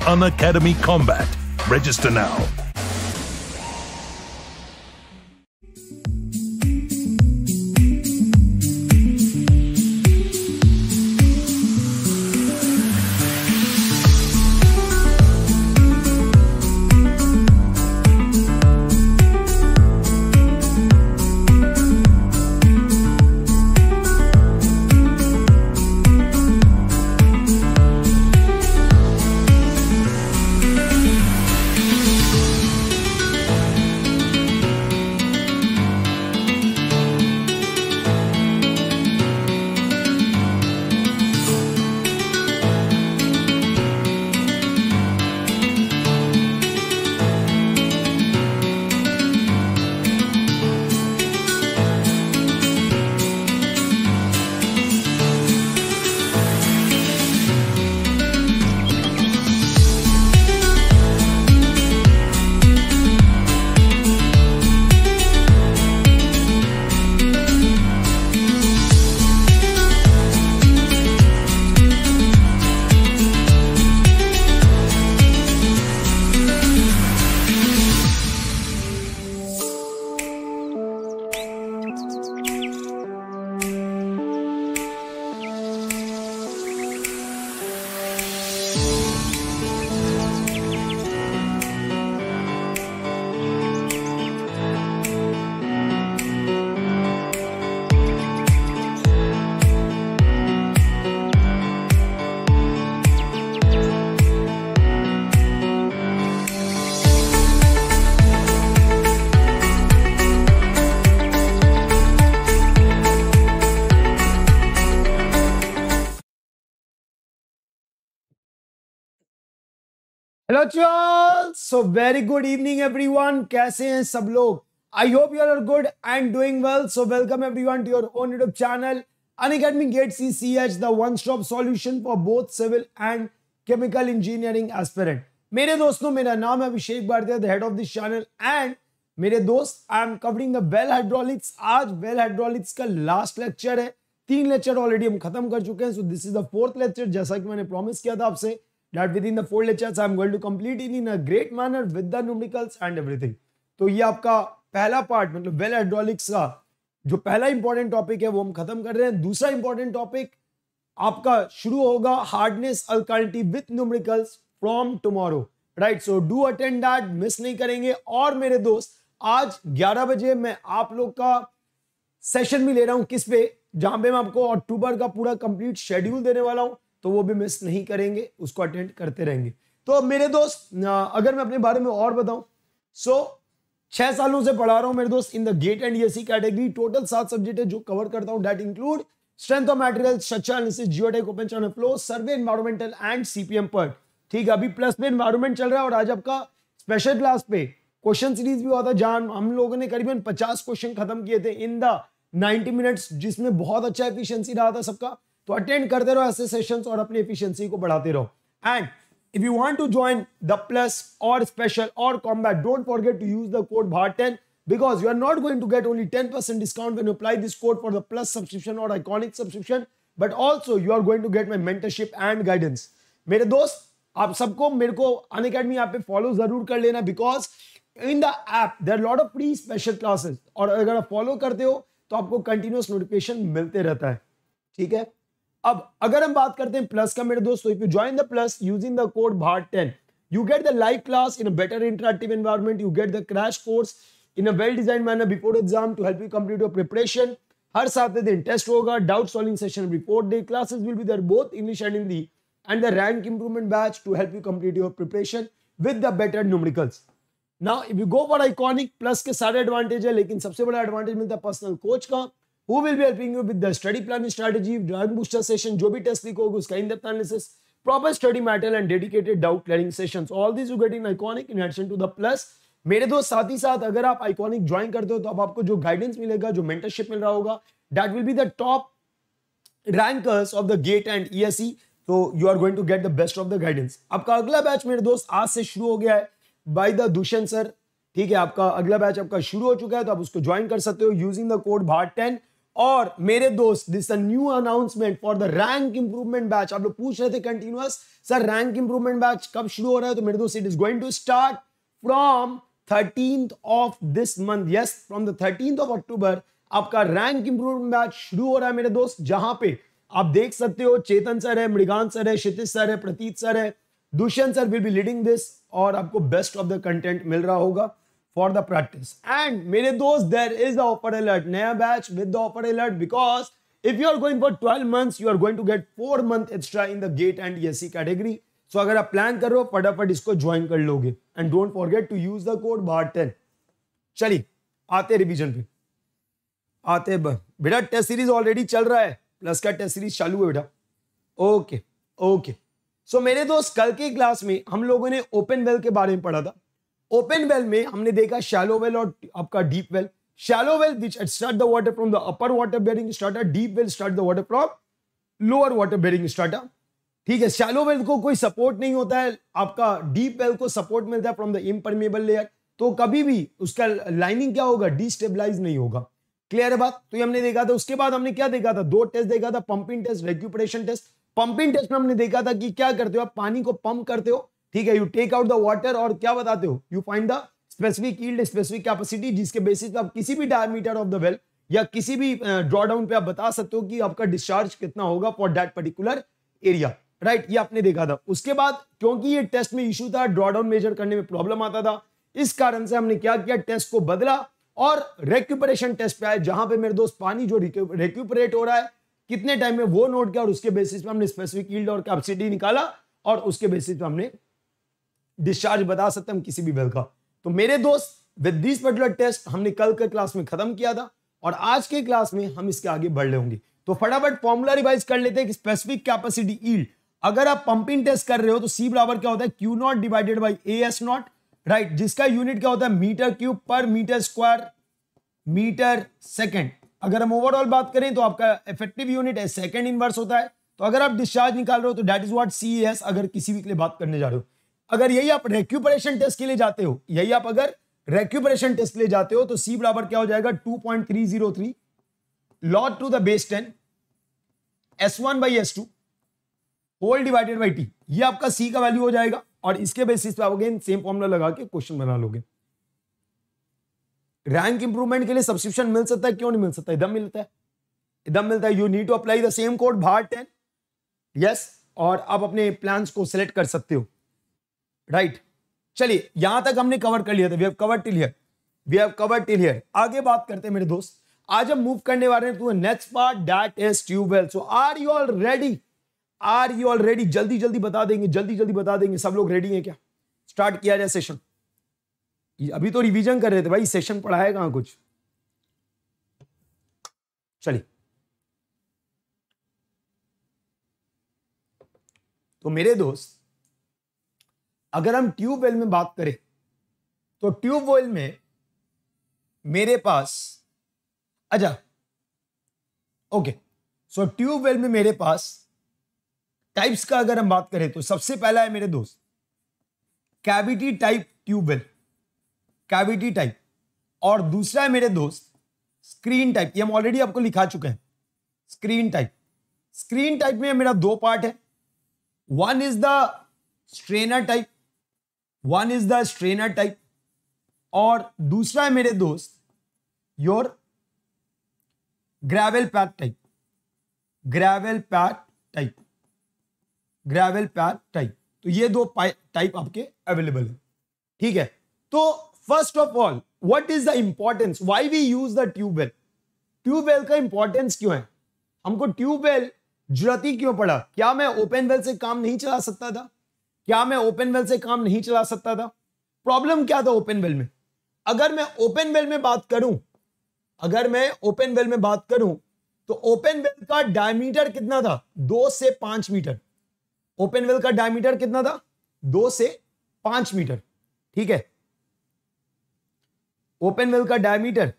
Unacademy Combat. Register now. Hello चॉल so very good evening everyone कैसे हैं सब लोग I hope you are good and doing well so welcome everyone to your own YouTube channel Unacademy GATE C C H the one stop solution for both civil and chemical engineering aspirant मेरे दोस्तों मेरा नाम है Abhishek Bhartiya the head of this channel and मेरे दोस्त I am covering the well hydraulics आज bell hydraulics का last lecture है तीन लेक्चर ऑलरेडी हम खत्म कर चुके हैं so this is the fourth lecture जैसा कि मैंने प्रॉमिस किया था आपसे that within the four lectures I am going to complete it in a great manner with the numericals and everything. तो ये आपका पहला पार्ट मतलब वेल हाइड्रोलिक्स का जो पहला इंपॉर्टेंट टॉपिक है वो हम खत्म कर रहे हैं दूसरा इंपॉर्टेंट टॉपिक आपका शुरू होगा hardness alkalinity with numericals from tomorrow right so do attend that miss नहीं करेंगे और मेरे दोस्त आज 11 बजे मैं आप लोग का सेशन भी ले रहा हूं किस पे जहां पे मैं आपको अक्टूबर का पूरा कंप्लीट शेड्यूल देने वाला हूं तो वो भी मिस नहीं करेंगे उसको अटेंड करते रहेंगे तो मेरे दोस्त अगर मैं अपने बारे में और बताऊं सो छह सालों से पढ़ा रहा हूं मेरे दोस्त in the GATE and ESE category total सात सब्जेक्ट है जो कवर करता हूँ that include strength of material geotech open channel flow survey environmental and CPM पर ठीक है अभी प्लस में इन्वायरमेंट चल रहा है और आज आपका स्पेशल क्लास पे क्वेश्चन सीरीज भी हुआ था जहां हम लोगों ने करीबन पचास क्वेश्चन खत्म किए थे इन द 90 मिनट्स जिसमें बहुत अच्छा एफिशिएंसी रहा था सबका तो अटेंड करते रहो ऐसे सेशंस और अपनी एफिशिएंसी को बढ़ाते रहो and if you want to join the plus और स्पेशल और combat don't forget to use the code भार because you are not going to get only ten percent discount when apply this code for the plus subscription और iconic subscription but also you are going to get my mentorship and guidance मेरे दोस्त आप सबको मेरे को अन academy पे follow जरूर कर लेना because in the app there lot of pre special classes और अगर आप फॉलो करते हो तो आपको कंटिन्यूस नोटिफिकेशन मिलते रहता है ठीक है अब अगर हम बात करते हैं प्लस का मेरे दोस्तों if you join the plus using the code भार ten you get the live class in better interactive environment you get the crash course in a well design manner before exam to help you complete your preparation हर साथ दिन test होगा doubt solving session report day classes will be there both English and Hindi and the rank improvement batch to help you complete your preparation with the better numericals. Now if you go for iconic plus के सारे advantage है लेकिन सबसे बड़ा advantage मिलता है personal coach का who will be helping you with the study plan strategy, drug booster session, जो भी test लिखोगे उसका in-depth analysis, proper study material and dedicated doubt clearing sessions. All these you get in iconic in addition to the plus. मेरे दोस्त साथ ही साथ अगर आप आइकॉनिक ज्वाइन करते हो तो अब आपको जो गाइडेंस मिलेगा जो मेंटरशिप मिल रहा होगा that will be the top rankers of the GATE and ESE तो you are going to get the best of the guidance आपका अगला बैच मेरे दोस्त आज से शुरू हो गया है बाय द दुष्यंत सर ठीक है आपका अगला बैच आपका शुरू हो चुका है तो आप उसको ज्वाइन कर सकते हो यूजिंग द कोड भाट टेन और मेरे दोस्त this new announcement for the rank improvement batch आप लोग पूछ रहे थे continuous sir rank improvement batch कब शुरू हो रहा है तो मेरे दोस्त it is going to start from thirteen of this month yes from the thirteen of October आपका रैंक इंप्रूवमेंट बैच शुरू हो रहा है मेरे दोस्त जहां पे आप देख सकते हो चेतन सर है मृगांत सर है क्षितिज सर है प्रतीत सर है Dushyant sir will be leading this और आपको बेस्ट ऑफ द कंटेंट मिल रहा होगा फॉर द प्रैक्टिस एंड मेरे दोस्त there is the offer alert नया batch with the offer alert because if you are going for twelve month you are going to get four month extra in the GATE and ESE category so अगर आप plan करो फटाफट इसको join कर लोगे and don't forget to use the code bar ten चलिए आते revision पे आते बेटा टेस्ट सीरीज ऑलरेडी चल रहा है प्लस का टेस्ट सीरीज चालू है बेटा ओके ओके सो मेरे दोस्त कल की क्लास में हम लोगों ने ओपन वेल के बारे में पढ़ा था ओपन वेल में हमने देखा शैलो वेल और आपका deep well shallow well which start the water from the upper water bearing strata deep well start the water from lower water bearing strata ठीक है शैलो वेल को कोई सपोर्ट नहीं होता है आपका डीप वेल को सपोर्ट मिलता है फ्रॉम द इमपर्मिएबल लेयर तो कभी भी उसका लाइनिंग क्या होगा डिस्टेबलाइज नहीं होगा क्लियर है बात तो ये हमने देखा था उसके बाद हमने क्या देखा था दो टेस्ट देखा था pumping test recuperation test pumping test में हमने देखा था कि क्या करते हो आप पानी को पंप करते हो ठीक है you take out the water और क्या बताते हो you find the specific yield specific capacity जिसके बेसिस पे आप किसी भी डायमीटर ऑफ द वेल या किसी भी ड्रॉडाउन पे आप बता सकते हो कि आपका डिस्चार्ज कितना होगा for that particular area right ये आपने देखा था उसके बाद क्योंकि ये टेस्ट में इशू था ड्रॉडाउन मेजर करने में प्रॉब्लम आता था इस कारण से हमने क्या किया टेस्ट को बदला और रेक्यूपरेशन टेस्ट पे आए जहां पे मेरे दोस्त पानी जो रेक्यूपरेट हो रहा है कितने टाइम में वो नोट किया और उसके बेसिस पे हमने स्पेसिफिक ईल्ड और कैपेसिटी निकाला और उसके बेसिस पे हमने डिस्चार्ज बता सकते हम किसी भी बिल का तो मेरे दोस्त विद दिस पर्टिकुलर टेस्ट हमने कल के क्लास में खत्म किया था और आज के क्लास में हम इसके आगे बढ़ लेंगे तो फटाफट फॉर्मूला रिवाइज कर लेते हैं स्पेसिफिक कैपेसिटी ईल्ड अगर आप पंपिंग टेस्ट कर रहे हो तो सी बराबर क्या होता है Q not divided by A S not right जिसका यूनिट क्या होता है metre cube per metre square metre second अगर हम ओवरऑल बात करें तो आपका इफेक्टिव यूनिट है सेकेंड इनवर्स होता है तो अगर आप डिस्चार्ज निकाल रहे हो तो that is what C S अगर किसी भी के लिए बात करने जा रहे हो अगर यही आप रेक्यूपरेशन टेस्ट के लिए जाते हो यही आप अगर रेक्यूपरेशन टेस्ट के लिए जाते हो तो सी बराबर क्या हो जाएगा two point three zero three log to the base ten S one by S two whole divided by T ये आपका सी का वैल्यू हो जाएगा और इसके बेसिस पे आप अगेन सेम फॉर्मुला लगा के क्वेश्चन बना लोगे रैंक इंप्रूवमेंट के लिए सब्सक्रिप्शन मिल सकता है क्यों नहीं मिल सकता एकदम मिलता है एकदम मिलता है you need to apply the same code भार टेन यस और आप अपने प्लान्स को सिलेक्ट कर सकते हो राइट चलिए यहां तक हमने कवर कर लिया था we have cover till here we have cover till here आगे बात करते हैं मेरे दोस्त आज हम मूव करने वाले हैं to next part that is tube well so are you all ready are you all ready जल्दी जल्दी बता देंगे जल्दी जल्दी बता देंगे सब लोग रेडी हैं क्या स्टार्ट किया जाए सेशन अभी तो रिवीजन कर रहे थे भाई सेशन पढ़ाया कहां कुछ चलिए तो मेरे दोस्त अगर हम ट्यूबवेल में बात करें तो ट्यूबवेल में मेरे पास अच्छा ओके सो ट्यूबवेल में मेरे पास टाइप्स का अगर हम बात करें तो सबसे पहला है मेरे दोस्त cavity type tube well cavity type और दूसरा है मेरे दोस्त स्क्रीन टाइप ये हम ऑलरेडी आपको लिखा चुके हैं स्क्रीन टाइप स्क्रीन टाइप में मेरा दो पार्ट है one is the strainer type one is the strainer type और दूसरा है मेरे दोस्त your gravel pack type gravel pack type gravel pack type तो ये दो टाइप आपके अवेलेबल है ठीक है तो first of all what is the importance why we use the tubewell tubewell का इंपॉर्टेंस क्यों है हमको ट्यूबवेल जरूरत ही क्यों पड़ा क्या मैं ओपन वेल से काम नहीं चला सकता था क्या मैं ओपन वेल से काम नहीं चला सकता था प्रॉब्लम क्या था ओपन वेल में अगर मैं ओपन वेल में बात करूं अगर मैं ओपन वेल में बात करूं तो ओपन वेल का डायमीटर कितना था दो से पांच मीटर ओपन वेल का डायमीटर कितना था दो से पांच मीटर ठीक है ओपन वेल का डायमीटर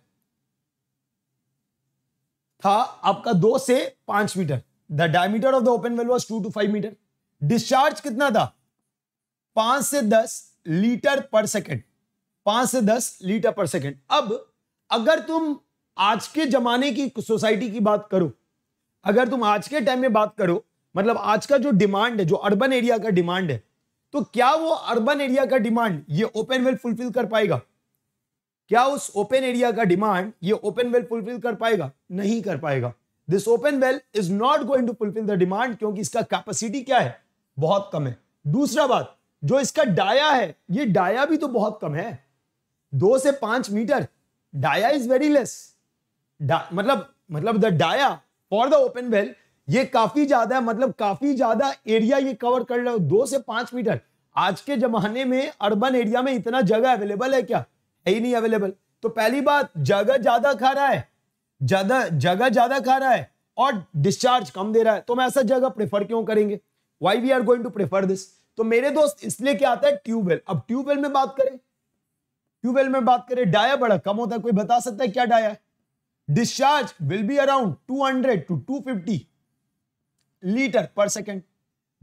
था आपका दो से पांच meter the diameter of the open well was two two five meter discharge कितना था पांच से दस लीटर पर सेकेंड पांच से दस लीटर पर सेकेंड अब अगर तुम आज के जमाने की सोसाइटी की बात करो अगर तुम आज के टाइम में बात करो मतलब आज का जो डिमांड है जो अर्बन एरिया का डिमांड है तो क्या वो अर्बन एरिया का डिमांड ये ओपन वेल फुलफिल कर पाएगा क्या उस ओपन एरिया का डिमांड ये ओपन वेल फुलफिल कर पाएगा नहीं कर पाएगा this open well is not going to fulfil the demand क्योंकि इसका कैपेसिटी क्या है बहुत कम है दूसरा बात जो इसका डाया है ये डाया भी तो बहुत कम है दो से पांच meter dia is very less मतलब मतलब the dia for the open well ये काफी ज्यादा है मतलब काफी ज्यादा एरिया ये कवर कर रहा हो दो से पांच मीटर आज के जमाने में अर्बन एरिया में इतना जगह अवेलेबल है क्या है ही नहीं अवेलेबल तो पहली बात जगह ज्यादा खा रहा है ज्यादा जगह ज्यादा खा रहा है और डिस्चार्ज कम दे रहा है तो मैं ऐसा जगह प्रेफर क्यों करेंगे why we are going to prefer this तो मेरे दोस्त इसलिए क्या आता है ट्यूबवेल अब ट्यूबवेल में बात करें ट्यूबवेल में बात करें डाया बड़ा कम होता है कोई बता सकता है क्या dia discharge will be around 200 to 250 litre per second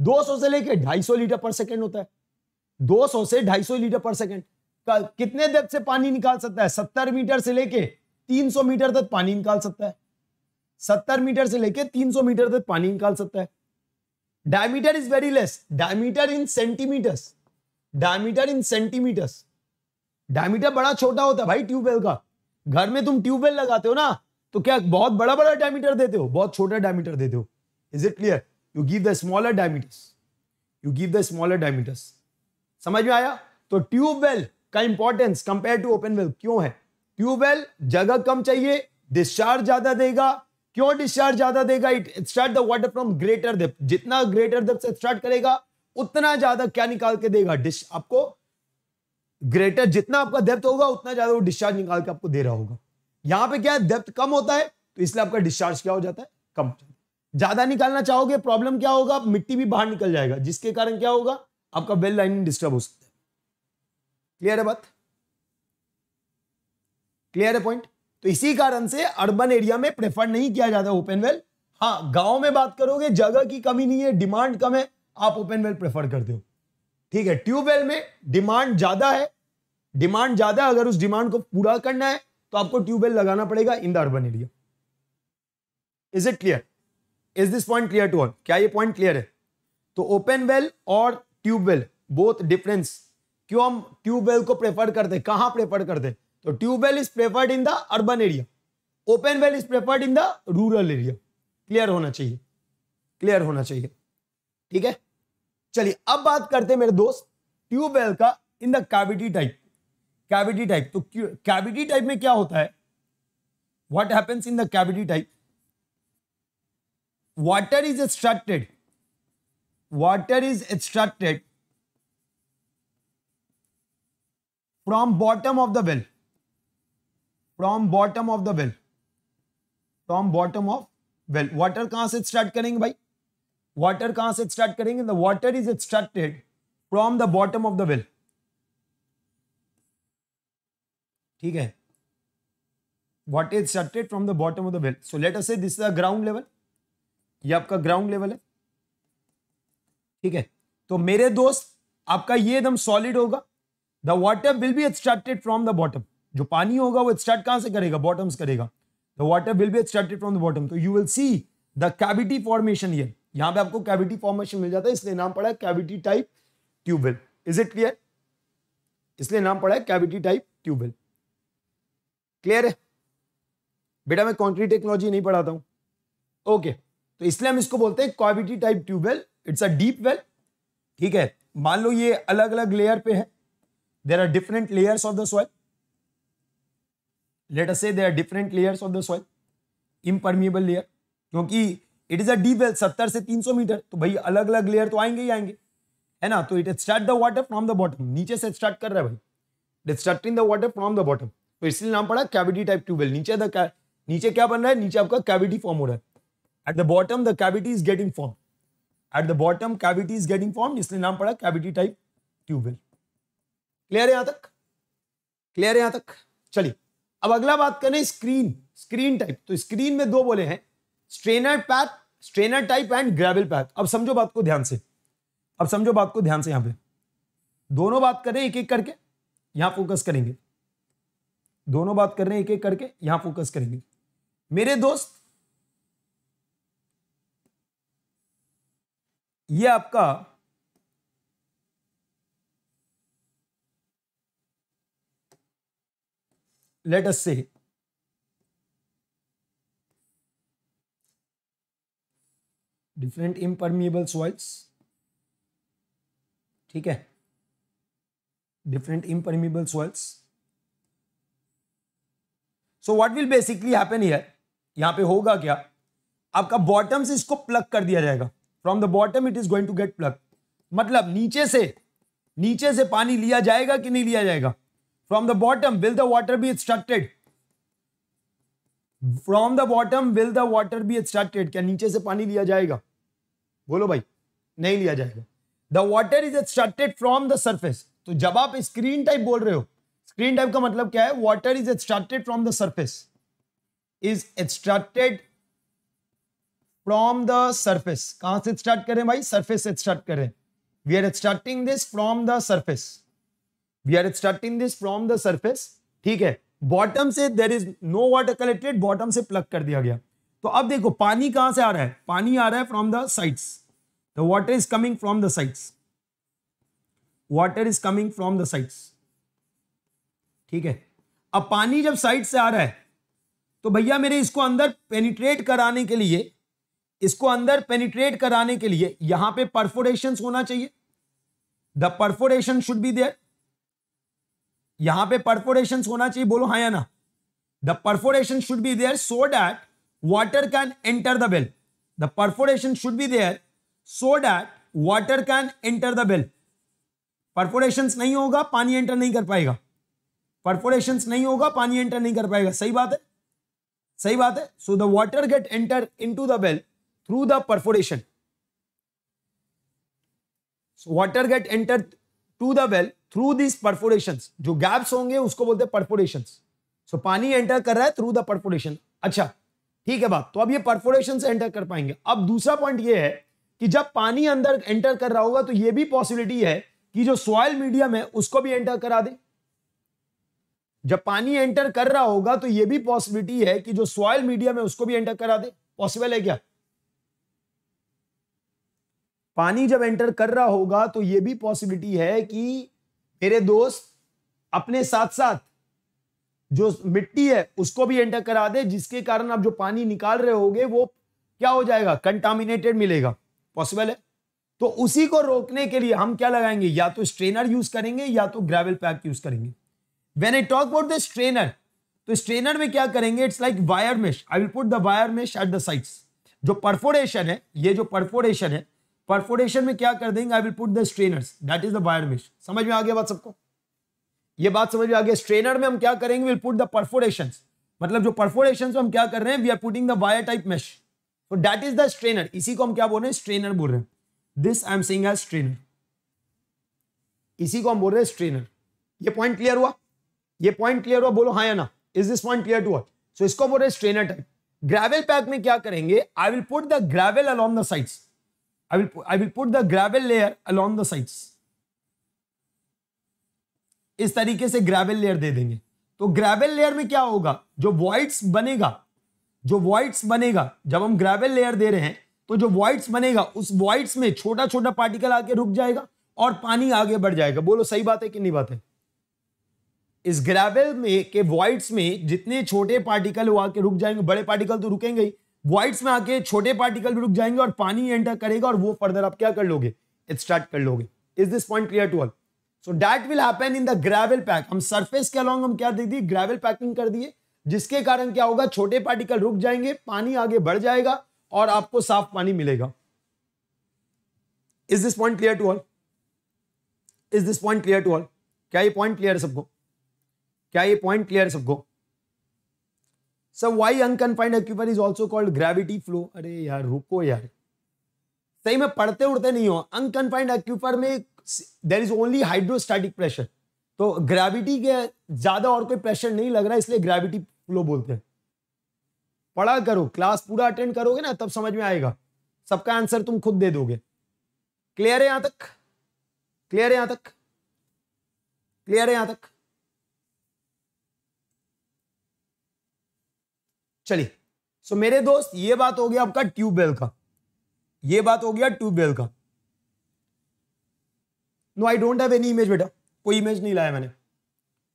200 से लेके 250 लीटर पर सेकेंड होता है 200 से 250 लीटर पर सेकेंड कितने डेप्थ से पानी निकाल सकता है 70 मीटर से लेके 300 मीटर तक पानी निकाल सकता है 70 मीटर से लेके 300 मीटर तक पानी निकाल सकता है diameter is very less diameter in centimeters diameter in centimeters diameter बड़ा छोटा होता है भाई ट्यूबवेल का घर में तुम ट्यूबवेल लगाते हो ना तो क्या बहुत बड़ा बड़ा डायमीटर देते हो बहुत छोटा डायमीटर देते हो is it clear you give the smaller diameters you give the smaller diameters समझ में आया तो ट्यूबवेल का importance compare to open well क्यों है ट्यूबवेल जगह कम चाहिए डिस्चार्ज ज्यादा देगा क्यों डिस्चार्ज ज्यादा देगा it start the water from greater depth जितना ग्रेटर डेप से स्टार्ट करेगा उतना ज्यादा क्या निकाल के देगा डिश आपको ग्रेटर जितना आपका डेप्थ होगा उतना ज्यादा वो डिस्चार्ज निकाल के आपको दे रहा होगा यहां पे क्या है डेप्थ कम होता है तो इसलिए आपका डिस्चार्ज क्या हो जाता है कम ज्यादा निकालना चाहोगे प्रॉब्लम क्या होगा मिट्टी भी बाहर निकल जाएगा जिसके कारण क्या होगा आपका वेल लाइनिंग डिस्टर्ब हो सकता है क्लियर है बात क्लियर है पॉइंट तो इसी कारण से अर्बन एरिया में प्रेफर नहीं किया जाता ओपन वेल हाँ गांव में बात करोगे जगह की कमी नहीं है डिमांड कम है आप ओपन वेल प्रेफर करते हो ठीक है ट्यूबवेल में डिमांड ज्यादा है डिमांड ज्यादा अगर उस डिमांड को पूरा करना है तो आपको ट्यूबवेल लगाना पड़ेगा in the urban area is it clear is this point clear to all क्या ये पॉइंट क्लियर है तो ओपन वेल और ट्यूबवेल बोथ डिफरेंस क्यों हम ट्यूबवेल को प्रेफर करते कहां प्रेफर करते तो tube well is preferred in the urban area open well is preferred in the rural area clear होना चाहिए क्लियर होना चाहिए ठीक है चलिए अब बात करते हैं मेरे दोस्त ट्यूबवेल का in the cavity type cavity type तो कैविटी टाइप में क्या होता है what happens in the cavity type water is extracted water is extracted from bottom of the well from bottom of the well from bottom of well water कहां से start करेंगे भाई water कहां से स्टार्ट करेंगे the water is started from the bottom of the well ठीक है what is started from the bottom of the well so let us say this is a ground level ये आपका ground level है ठीक है तो मेरे दोस्त आपका ये एकदम सॉलिड होगा the water will be extracted from the bottom जो पानी होगा वो स्टार्ट कहां से करेगा बॉटम्स करेगा the water will be started from the bottom तो you will see the cavity formation ये यहां पे आपको कैविटी फॉर्मेशन मिल जाता है इसलिए नाम पड़ा है cavity type tubewell is it clear इसलिए नाम पड़ा है कैविटी टाइप ट्यूबवेल क्लियर है बेटा मैं कॉन्क्रीट टेक्नोलॉजी नहीं पढ़ाता हूं ओके okay, तो इसलिए हम इसको बोलते हैं cavity type tubewell it's a deep well ठीक है मान लो ये अलग अलग लेयर पे है there are different layers of the soil let us say there are different layers of the soil impermeable layer क्योंकि it is a deep well 70 से 300 मीटर तो भाई अलग अलग लेयर तो आएंगे ही आएंगे है ना तो it start the water from the bottom नीचे से स्टार्ट कर रहा है भाई it starting the water from the bottom तो इसलिए नाम पड़ा कैविटी टाइप ट्यूबवेल नीचे द नीचे क्या बन रहा है नीचे आपका कैविटी फॉर्म हो रहा है at the bottom the cavity is getting form at the bottom cavity is getting form इसलिए नाम पड़ा कैविटी टाइप ट्यूबवेल क्लियर है यहां तक क्लियर है यहां तक चलिए अब अगला बात करें स्क्रीन स्क्रीन टाइप तो स्क्रीन में दो बोले हैं strainer pack strainer type and gravel pack अब समझो बात को ध्यान से अब समझो बात को ध्यान से यहां पे दोनों बात करें एक एक करके यहां फोकस करेंगे दोनों बात कर रहे हैं एक एक करके यहां फोकस करेंगे मेरे दोस्त ये आपका लेट अस से डिफरेंट इम्परमिएबल सॉइल्स ठीक है different impermeable soils so what will basically happen here यहां पे होगा क्या आपका बॉटम से इसको प्लग कर दिया जाएगा from the bottom it is going to get plug मतलब नीचे से नीचे से पानी लिया जाएगा कि नहीं लिया जाएगा from the bottom will the water be extracted? From the bottom will the water be extracted क्या नीचे से पानी लिया जाएगा बोलो भाई नहीं लिया जाएगा the water is extracted from the surface तो जब आप स्क्रीन टाइप बोल रहे हो स्क्रीन टाइप का मतलब क्या है water is extracted from the surface is extracted from the surface कहां से स्टार्ट करें भाई सर्फेस से एक्सट्रैक्ट करें we are extracting this from the surface we are extracting this from the surface ठीक है बॉटम से there is no water collected bottom से प्लग कर दिया गया तो अब देखो पानी कहां से आ रहा है पानी आ रहा है from the sides the water is coming from the sides water is coming from the sides ठीक है अब पानी जब साइड से आ रहा है तो भैया मेरे इसको अंदर पेनिट्रेट कराने के लिए इसको अंदर पेनिट्रेट कराने के लिए यहां पे परफोरेशन होना चाहिए the perforation should be there यहां पे परफोरेशन होना चाहिए बोलो हाँ या ना the perforation should be there so that water can enter the well the perforation should be there so that water can enter the well perforation नहीं होगा पानी एंटर नहीं कर पाएगा परफोरेशन नहीं होगा पानी एंटर नहीं कर पाएगा सही बात है सही बात है so the water get enter into the well through the perforation water get enter to the well through this perforation जो गैप्स होंगे उसको बोलते हैं परफोरेशन सो पानी एंटर कर रहा है थ्रू द परफोरेशन अच्छा ठीक है बात तो अब ये परफोरेशन से एंटर कर पाएंगे अब दूसरा पॉइंट ये है कि जब पानी अंदर एंटर कर रहा होगा तो ये भी पॉसिबिलिटी है कि जो सॉयल मीडियम है उसको भी एंटर करा दे जब पानी एंटर कर रहा होगा तो ये भी पॉसिबिलिटी है कि जो सॉयल मीडियम है उसको भी एंटर करा दे पॉसिबल है क्या पानी जब एंटर कर रहा होगा तो ये भी पॉसिबिलिटी है कि मेरे दोस्त अपने साथ साथ जो मिट्टी है उसको भी एंटर करा दे जिसके कारण आप जो पानी निकाल रहे होगे वो क्या हो जाएगा कंटामिनेटेड मिलेगा पॉसिबल है तो उसी को रोकने के लिए हम क्या लगाएंगे या तो स्ट्रेनर यूज करेंगे या तो ग्रेवल पैक यूज करेंगे when I talk about the strainer तो स्ट्रेनर में क्या करेंगे it's like wire mesh I will put the wire mesh at the sides जो परफोरेशन है ये जो परफोरेशन है परफोरेशन में क्या कर देंगे I will put the strainer that is the wire mesh समझ में आ गया बात सबको ये बात समझ में आ गया स्ट्रेनर में हम क्या करेंगे विल पुट द परफोरेशन मतलब जो परफोरेशन हम क्या कर रहे हैं we are putting the wire type mesh तो दैट इज द स्ट्रेनर इसी को हम क्या बोल रहे हैं स्ट्रेनर बोल रहे हैं this I am seeing as strainer इसी को हम बोल रहे हैं स्ट्रेनर ये पॉइंट क्लियर हुआ ये पॉइंट क्लियर हुआ बोलो हाँ ना is this point clear to all so इसको बोल रहे हैं स्ट्रेनर टाइप ग्रेवल पैक में क्या करेंगे I will put the gravel along the sides I will, put, I will put the gravel layer along the sides. इस तरीके से ग्रेवल लेयर दे देंगे तो ग्रेवल लेयर में क्या होगा जो वॉइड्स बनेगा जो वॉइड्स बनेगा जब हम ग्रेवल लेयर दे रहे हैं तो जो वॉइड्स बनेगा उस वॉइड्स में छोटा छोटा पार्टिकल आके रुक जाएगा और पानी आगे बढ़ जाएगा बोलो सही बात है कि नहीं बात है इस ग्रेवल में के वॉइड्स में जितने छोटे पार्टिकल वो आके रुक जाएंगे बड़े पार्टिकल तो रुकेंगे ही वाइट्स में आके छोटे पार्टिकल भी रुक जाएंगे और पानी एंटर करेगा और वो फर्दर आप क्या कर लोगे स्टार्ट कर लोगे is this point clear to all so that will happen in the gravel pack हम सरफेस के अलॉन्ग हम क्या दे दिए ग्रेवल पैकिंग कर दिए जिसके कारण क्या होगा छोटे पार्टिकल रुक जाएंगे पानी आगे बढ़ जाएगा और आपको साफ पानी मिलेगा is this point clear to all is this point clear to all क्या ये पॉइंट क्लियर है सबको क्या ये पॉइंट क्लियर है सबको sir why unconfined aquifer is also called gravity flow अरे यार रुको यार सही में पढ़ते उड़ते नहीं हो अनकनफाइंड एक्यूपर में there is only hydrostatic pressure तो ग्रेविटी के ज्यादा और कोई प्रेशर नहीं लग रहा इसलिए ग्रेविटी फ्लो बोलते हैं पढ़ा करो क्लास पूरा अटेंड करोगे ना तब समझ में आएगा सबका आंसर तुम खुद दे दोगे क्लियर है यहां तक क्लियर है यहां तक क्लियर है यहां तक चलिए सो मेरे दोस्त ये बात हो गया आपका ट्यूबवेल का ये बात हो गया ट्यूबवेल का no I don't have any image बेटा कोई इमेज नहीं लाया मैंने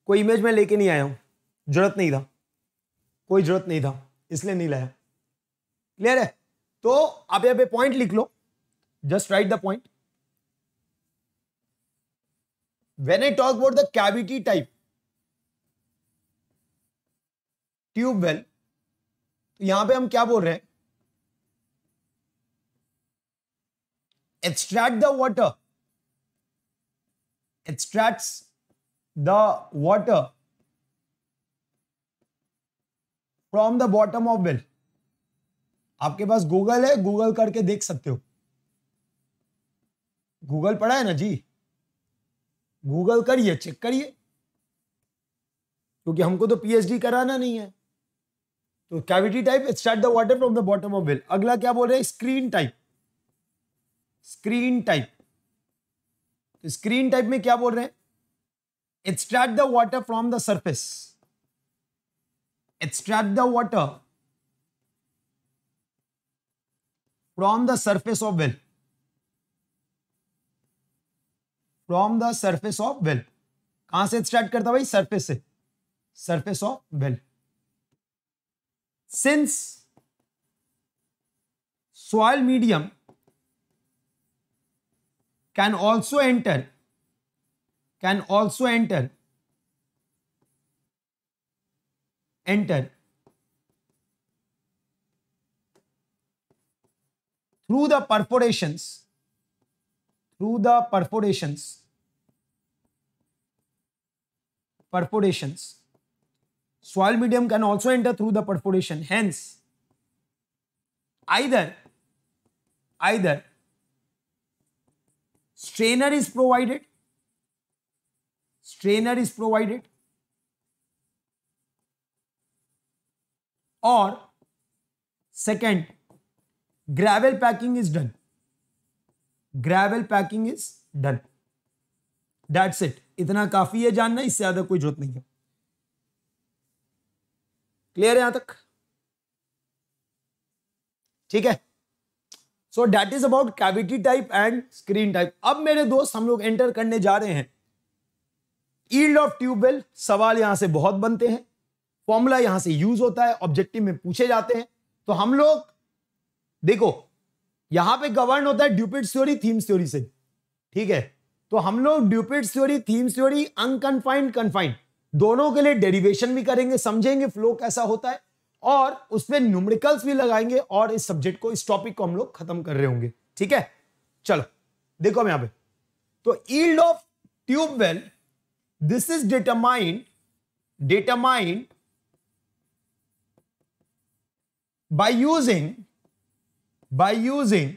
कोई इमेज मैं लेके नहीं आया हूं जरूरत नहीं था कोई जरूरत नहीं था इसलिए नहीं लाया क्लियर है तो आप यहां पे पॉइंट लिख लो just write the point when I talk about the cavity type tubewell तो यहां पे हम क्या बोल रहे हैं extract the water extract the water from the bottom of well आपके पास गूगल है गूगल करके देख सकते हो गूगल पढ़ा है ना जी गूगल करिए चेक करिए क्योंकि हमको तो पीएचडी कराना नहीं है तो cavity type start the water from the bottom of well अगला क्या बोल रहे हैं screen type screen type screen type में क्या बोल रहे हैं extract the water from the surface extract the water from the surface of well from the surface of well कहां से एक्सट्रैक्ट करता भाई सर्फेस से surface of well Since soil medium can also enter can also enter enter through the perforations through the perforations perforations soil medium can also enter through the perforation hence either either strainer is provided strainer is provided or second gravel packing is done gravel packing is done that's it इतना काफी है जानना इससे ज्यादा कोई जरूरत नहीं है क्लियर यहां तक ठीक है so that is about cavity type and screen type अब मेरे दोस्त हम लोग एंटर करने जा रहे हैं ईल्ड ऑफ ट्यूबवेल सवाल यहां से बहुत बनते हैं फॉर्मूला यहां से यूज होता है ऑब्जेक्टिव में पूछे जाते हैं तो हम लोग देखो यहां पे गवर्न होता है ड्यूपिड थ्योरी थीम थ्योरी से ठीक है तो हम लोग Dupuit theory Thiem theory unconfined confined दोनों के लिए डेरिवेशन भी करेंगे समझेंगे फ्लो कैसा होता है और उसमें न्यूमरिकल्स भी लगाएंगे और इस सब्जेक्ट को इस टॉपिक को हम लोग खत्म कर रहे होंगे ठीक है चलो देखो हम यहां पे तो yield of tubewell this is determined determined by using by using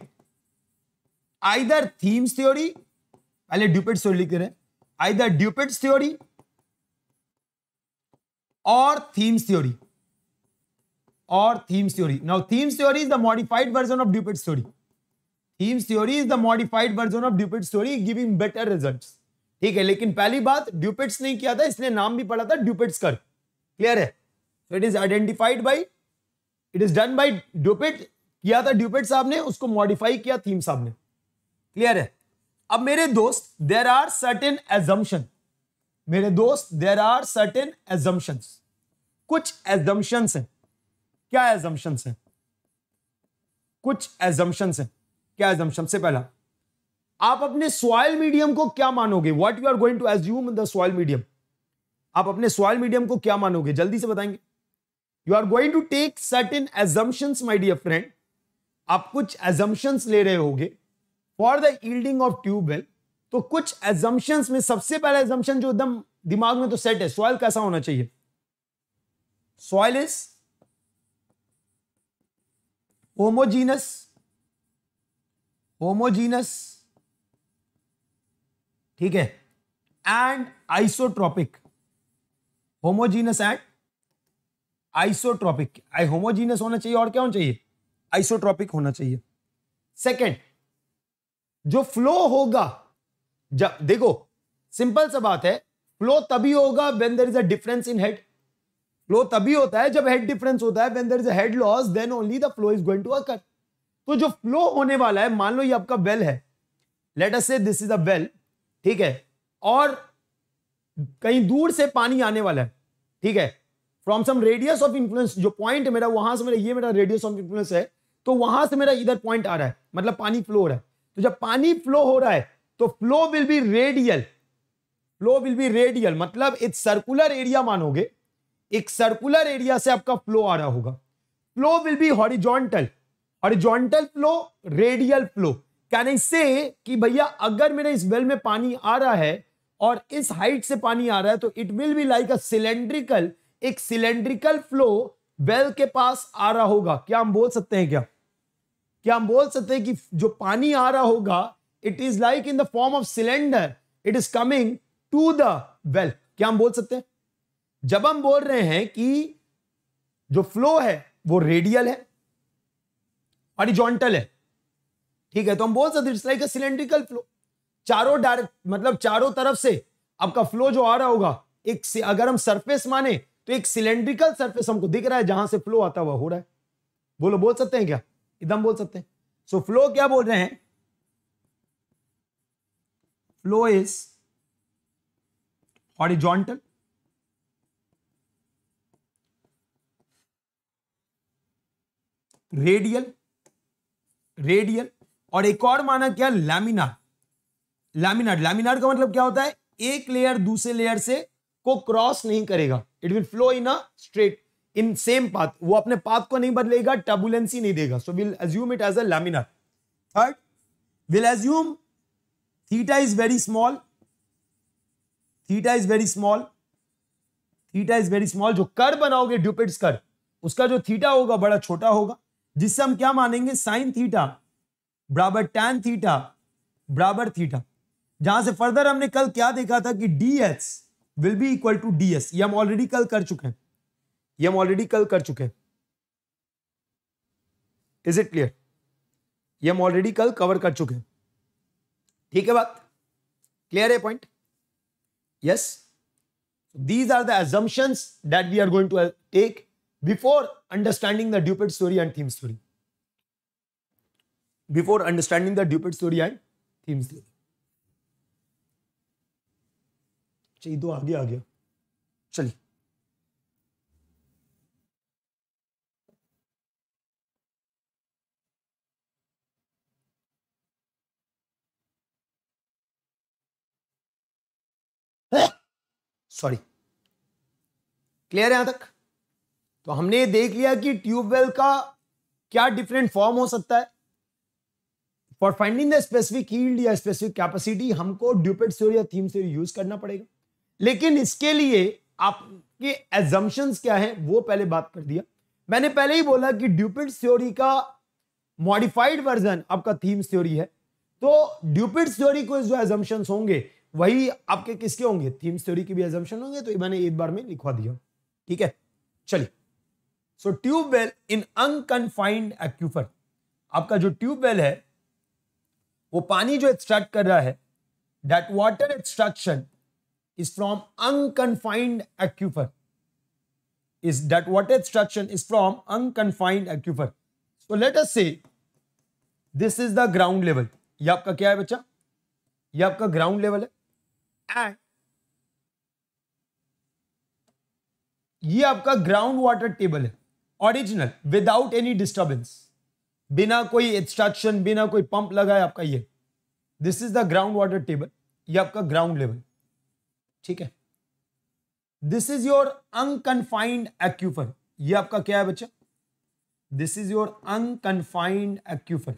either Thiem's theory पहले ड्यूपेट्स थ्योरी लिख रहे हैं आइदर ड्यूपेट्स थ्योरी और थीम्स थ्योरी और Thiem's theory now Thiem's theory is the modified version of Dupuit story Thiem's theory is the modified version of Dupuit story giving better result ठीक है लेकिन पहली बात ड्यूपिट्स नहीं किया था इसने नाम भी पढ़ा था ड्यूपिट्स कर क्लियर है so it is identified by it is done by Dupuit किया था ड्यूपिट साहब ने उसको मॉडिफाई किया थीम साहब ने क्लियर है अब मेरे दोस्त देर आर सर्टेन एजम्पन मेरे दोस्त देर आर सर्टेन एजम्पन कुछ एजम्पन्स हैं क्या एजम्पन्स हैं कुछ एजम्पन्स हैं क्या एजम्पन से पहला आप अपने सॉइल मीडियम को क्या मानोगे what you are going to assume the soil medium आप अपने सॉइल मीडियम को क्या मानोगे जल्दी से बताएंगे you are going to take certain assumptions my dear friend आप कुछ एजम्पन्स ले रहे होगे for the yielding of tubewell तो कुछ एजम्पन्स में सबसे पहला एजम्पन जो एकदम दिमाग में तो सेट है सॉइल कैसा होना चाहिए सॉइल इज होमोजीनस होमोजीनस ठीक है and isotropic homogeneous and isotropic I homogeneous होना चाहिए और क्या होना चाहिए आइसोट्रॉपिक होना चाहिए सेकेंड जो फ्लो होगा जब देखो सिंपल सा बात है फ्लो तभी होगा when there is a difference in head flow तभी होता है जब हेड डिफरेंस होता है when there is head loss then only the flow is going to occur तो जो फ्लो होने वाला है मान लो ये आपका वेल है late us say this is a well ठीक है और कहीं दूर से पानी आने वाला है ठीक है from some radius of influence जो पॉइंट मेरा वहां से मेरा ये मेरा रेडियस ऑफ इन्फ्लुएंस है तो वहां से मेरा इधर पॉइंट आ रहा है मतलब पानी फ्लो हो रहा है तो जब पानी फ्लो हो रहा है तो flow will be radial flow will be radial मतलब एक सर्कुलर एरिया मानोगे एक सर्कुलर एरिया से आपका फ्लो आ रहा होगा flow will be horizontal horizontal flow radial flow can I say कि भैया अगर मेरे इस वेल में पानी आ रहा है और इस हाइट से पानी आ रहा है तो it will be like a cylindrical एक सिलेंड्रिकल फ्लो वेल के पास आ रहा होगा क्या हम बोल सकते हैं क्या क्या हम बोल सकते हैं कि जो पानी आ रहा होगा it is like in the form of cylinder it is coming to the well क्या हम बोल सकते हैं जब हम बोल रहे हैं कि जो फ्लो है वो रेडियल है हॉरिजॉन्टल है ठीक है तो हम बोल सकते it's like a cylindrical flow चारों डायरेक्ट मतलब चारों तरफ से आपका फ्लो जो आ रहा होगा एक अगर हम सरफेस माने तो एक सिलेंड्रिकल सरफेस हमको दिख रहा है जहां से फ्लो आता हुआ हो रहा है बोलो बोल सकते हैं क्या एकदम बोल सकते हैं सो so, फ्लो क्या बोल रहे हैं flow is horizontal radial radial और एक और माना क्या लैमिनार लैमिनार लैमिनार का मतलब क्या होता है एक लेयर दूसरे लेयर से को क्रॉस नहीं करेगा it will flow in a straight in same path वो अपने पाथ को नहीं बदलेगा टर्बुलेंसी नहीं देगा so will assume it as a laminar third will assume theta is very small theta is very small theta is very small जो कर बनाओगे ड्यूपिट्स कर उसका जो थीटा होगा बड़ा छोटा होगा जिससे हम क्या मानेंगे साइन थीटा बराबर टैन थीटा बराबर थीटा जहां से फर्दर हमने कल क्या देखा था कि D X will be equal to D S ये हम ऑलरेडी कल कर चुके हैं ये हम ऑलरेडी कल कर चुके हैं इज इट क्लियर ये हम ऑलरेडी कल कवर कर चुके हैं ठीक है बात क्लियर है point yes these are the assumptions that we are going to take before understanding the Dupuit story and Thiem story before understanding the Dupuit story and Thiem story दो आगे आ गया चलिए सॉरी क्लियर है यहां तक तो हमने देख लिया कि ट्यूबवेल का क्या डिफरेंट फॉर्म हो सकता है for finding the specific yield या स्पेसिफिक कैपेसिटी हमको ड्यूपेट थ्योरी या थीम थ्योरी यूज करना पड़ेगा लेकिन इसके लिए आपके एजम्पन क्या है वो पहले बात कर दिया मैंने पहले ही बोला कि ड्यूपिट थ्योरी का मॉडिफाइड वर्जन आपका थीम थ्योरी है तो ड्यूपिट थ्योरी को जो एजम्पन्स होंगे वही आपके किसके होंगे थीम थ्योरी के भी एजम्पन होंगे तो मैंने एक बार में लिखवा दिया ठीक है चलिए so tubewell in unconfined aquifer आपका जो ट्यूबवेल है वो पानी जो एक्सट्रैक्ट कर रहा है that water extraction is from unconfined aquifer is that water extraction is from unconfined aquifer so let us say this is the ground level ये आपका क्या है बच्चा ये आपका ग्राउंड लेवल है एंड ये आपका ग्राउंड वाटर टेबल है ओरिजिनल विदाउट एनी डिस्टर्बेंस बिना कोई एक्सट्रक्शन बिना कोई पंप लगाए आपका ये this is the ground water table ये आपका ग्राउंड लेवल ठीक है this is your unconfined aquifer ये आपका क्या है बच्चा this is your unconfined aquifer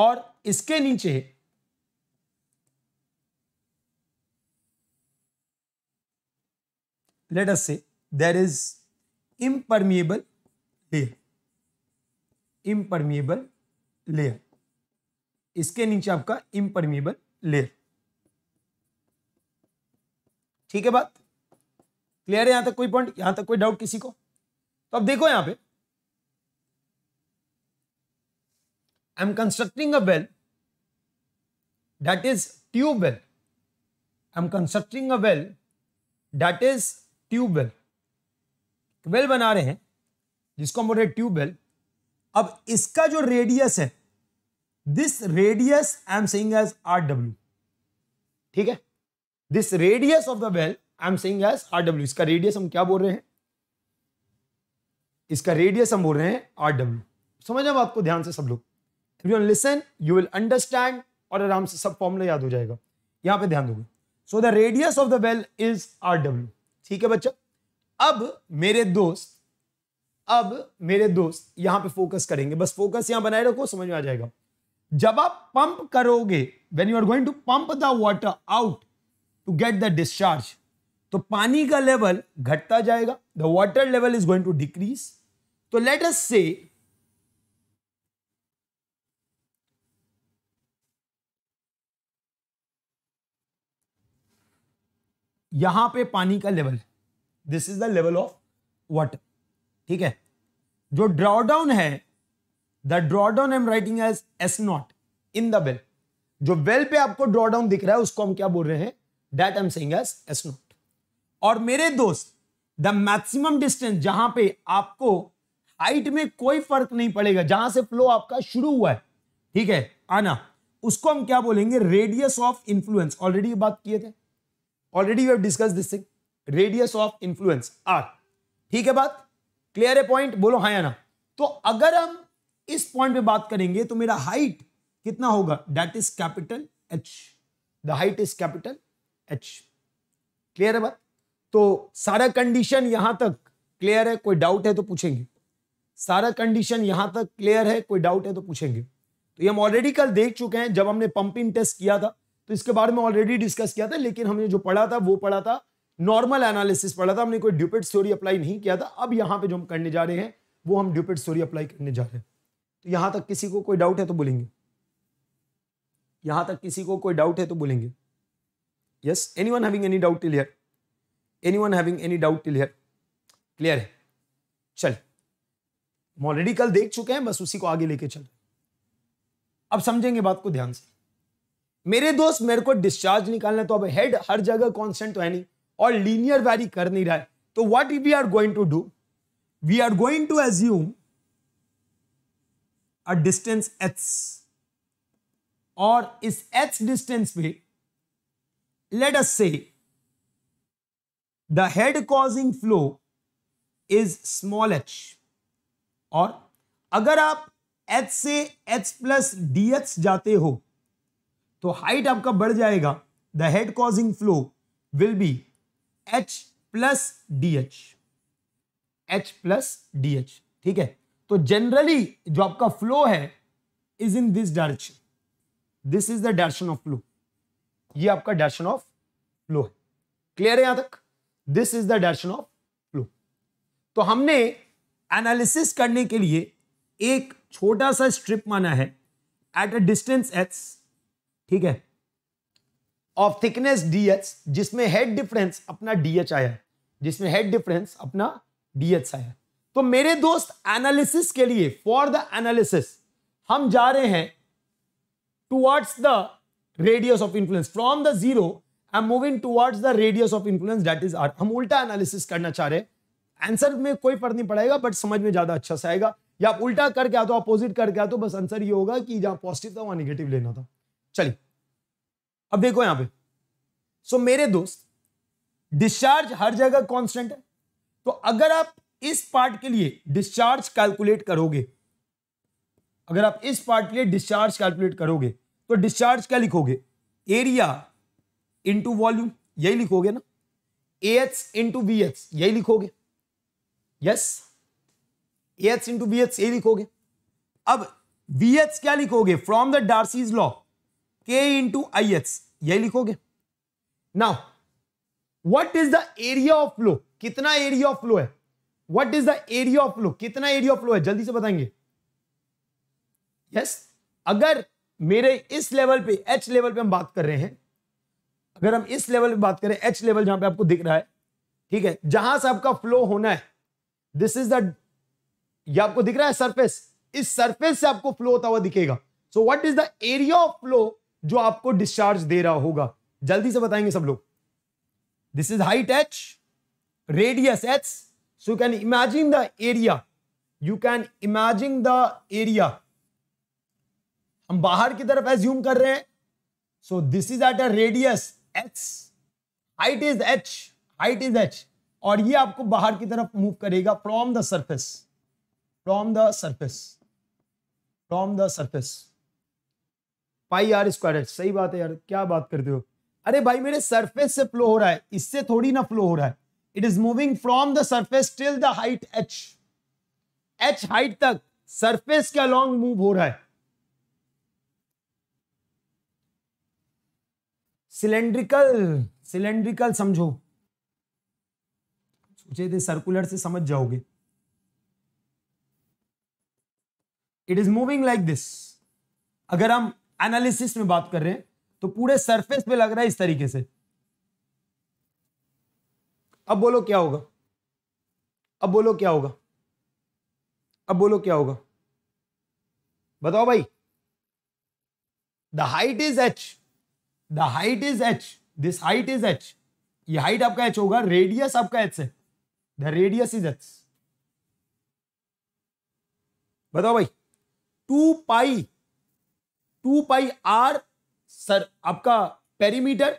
और इसके नीचे let us say there is impermeable layer impermeable layer इसके नीचे आपका इम्परमेबल लेयर ठीक है बात क्लियर है यहां तक कोई पॉइंट यहां तक कोई डाउट किसी को तो अब देखो यहां पे, I am constructing a well that is tube well I am constructing a well that is tube well well बना रहे हैं जिसको हम बोल रहे हैं ट्यूब वेल अब इसका जो रेडियस है this radius I am saying as R W ठीक है this radius of the well I am saying as R W इसका रेडियस हम क्या बोल रहे हैं इसका रेडियस हम बोल रहे हैं आर डब्ल्यू समझ आप आपको ध्यान से सब लोग everyone listen you will understand और आराम से सब फॉर्मूला याद हो जाएगा यहां पे ध्यान दोगे so the radius of the well is R W ठीक है बच्चा अब मेरे दोस्त अब मेरे दोस्त यहां पे फोकस करेंगे बस फोकस यहां बनाए रखो समझ में आ जाएगा जब आप पंप करोगे when you are going to pump the water out to get the discharge तो पानी का लेवल घटता जाएगा the water level is going to decrease तो लेट अस से यहां पे पानी का level this is the level of water ठीक है जो ड्रॉडाउन है the drawdown am writing as S naught in the well जो वेल पे आपको ड्रॉडाउन दिख रहा है उसको हम क्या बोल रहे हैं that I'm saying is is not और मेरे दोस्त द मैक्सिमम डिस्टेंस जहां पे आपको हाइट में कोई फर्क नहीं पड़ेगा जहां से फ्लो आपका शुरू हुआ है ठीक है आना उसको हम क्या बोलेंगे रेडियस ऑफ इन्फ्लुएंस ऑलरेडी बात किए थे already you have discuss this thing radius of influence R ठीक है बात क्लियर है पॉइंट बोलो हाँ या ना तो अगर हम इस पॉइंट पे बात करेंगे तो मेरा हाइट कितना होगा that is capital H the height is capital H clear है बात तो सारा कंडीशन यहां तक क्लियर है कोई डाउट है तो पूछेंगे सारा कंडीशन यहां तक क्लियर है कोई डाउट है तो पूछेंगे तो ये हम ऑलरेडी कल देख चुके हैं जब हमने पंपिंग टेस्ट किया था तो इसके बारे में ऑलरेडी डिस्कस किया था लेकिन हमने जो पढ़ा था वो पढ़ा था नॉर्मल एनालिसिस पढ़ा था हमने कोई ड्यूपेट स्टोरी अप्लाई नहीं किया था अब यहाँ पे जो हम करने जा रहे हैं वो हम ड्यूपेट स्टोरी अप्लाई करने जा रहे हैं तो यहाँ तक किसी को कोई डाउट है तो बोलेंगे यहाँ तक किसी को कोई डाउट है तो बोलेंगे yes any one having any doubt clear any one having any doubt clear clear है चल हम ऑलरेडी कल देख चुके हैं बस उसी को आगे लेके चल अब समझेंगे बात को ध्यान से मेरे दोस्त मेरे को डिस्चार्ज निकालना तो अब हेड हर जगह कॉन्स्टेंट तो है नहीं और लीनियर वैरी कर नहीं रहा है तो what we are going to do we are going to assume a distance H और इस एच डिस्टेंस पे let us say the head causing flow is small H और अगर आप एच से एच प्लस डी एच जाते हो तो हाइट आपका बढ़ जाएगा the head causing flow will be H plus D H H plus D H ठीक है तो जनरली जो आपका फ्लो है is in this direction this is the direction of flow ये आपका डायरेक्शन ऑफ फ्लो है क्लियर है यहां तक this is the direction of flow तो हमने एनालिसिस करने के लिए एक छोटा सा स्ट्रिप माना है एट अ डिस्टेंस एच ठीक है ऑफ थिकनेस डीएच जिसमें हेड डिफरेंस अपना डीएच आया जिसमें हेड डिफरेंस अपना डीएच आया तो मेरे दोस्त एनालिसिस के लिए फॉर द एनालिसिस हम जा रहे हैं towards the radius of influence from the zero I am moving towards the radius of influence that is R हम उल्टा एनालिसिस करना चाह रहे हैं आंसर में कोई फर्क नहीं पड़ेगा बट समझ में ज्यादा अच्छा से आएगा या आप उल्टा करके आ तो अपोजिट करके आ तो बस आंसर ये होगा कि जहां पॉजिटिव था वहां निगेटिव लेना था चलिए अब देखो यहां पे सो so, मेरे दोस्त डिस्चार्ज हर जगह कांस्टेंट है तो अगर आप इस पार्ट के लिए डिस्चार्ज कैलकुलेट करोगे अगर आप इस पार्ट के लिए डिस्चार्ज कैलकुलेट करोगे तो डिस्चार्ज क्या लिखोगे एरिया इंटू वॉल्यूम यही लिखोगे ना A H into B H यही लिखोगे yes A H into B H यही लिखोगे अब बी एच क्या लिखोगे फ्रॉम द डार्सीज लॉ के इंटू आई एक्स यही लिखोगे now what is the area of flow कितना एरिया ऑफ फ्लो है what is the area of flow कितना एरिया ऑफ फ्लो है जल्दी से बताएंगे यस yes? अगर मेरे इस लेवल पे एच लेवल पे हम बात कर रहे हैं अगर हम इस लेवल पे बात करें एच लेवल जहां पे आपको दिख रहा है ठीक है जहां से आपका फ्लो होना है दिस इज ये आपको दिख रहा है सरफेस इस सरफेस से आपको फ्लो होता हुआ दिखेगा so what is the area of flow जो आपको डिस्चार्ज दे रहा होगा जल्दी से बताएंगे सब लोग this is height H radius H so you can imagine the area you can imagine the area हम बाहर की तरफ एज्यूम कर रहे हैं so this is at a radius H height is H height is H और ये आपको बाहर की तरफ मूव करेगा from the surface from the surface from the surface pi R square सही बात है यार क्या बात करते हो अरे भाई मेरे सरफेस से फ्लो हो रहा है इससे थोड़ी ना फ्लो हो रहा है it is moving from the surface till the height H H height तक सरफेस के अलॉन्ग मूव हो रहा है सिलेंड्रिकल सिलेंड्रिकल समझो सोचे थे सर्कुलर से समझ जाओगे it is moving like this अगर हम एनालिसिस में बात कर रहे हैं तो पूरे सरफेस पे लग रहा है इस तरीके से अब बोलो क्या होगा अब बोलो क्या होगा अब बोलो क्या होगा बताओ भाई the height is H the height is H this height is H ये हाइट आपका एच होगा रेडियस आपका एच है द रेडियस इज एच बताओ भाई two pi two pi R sir आपका perimeter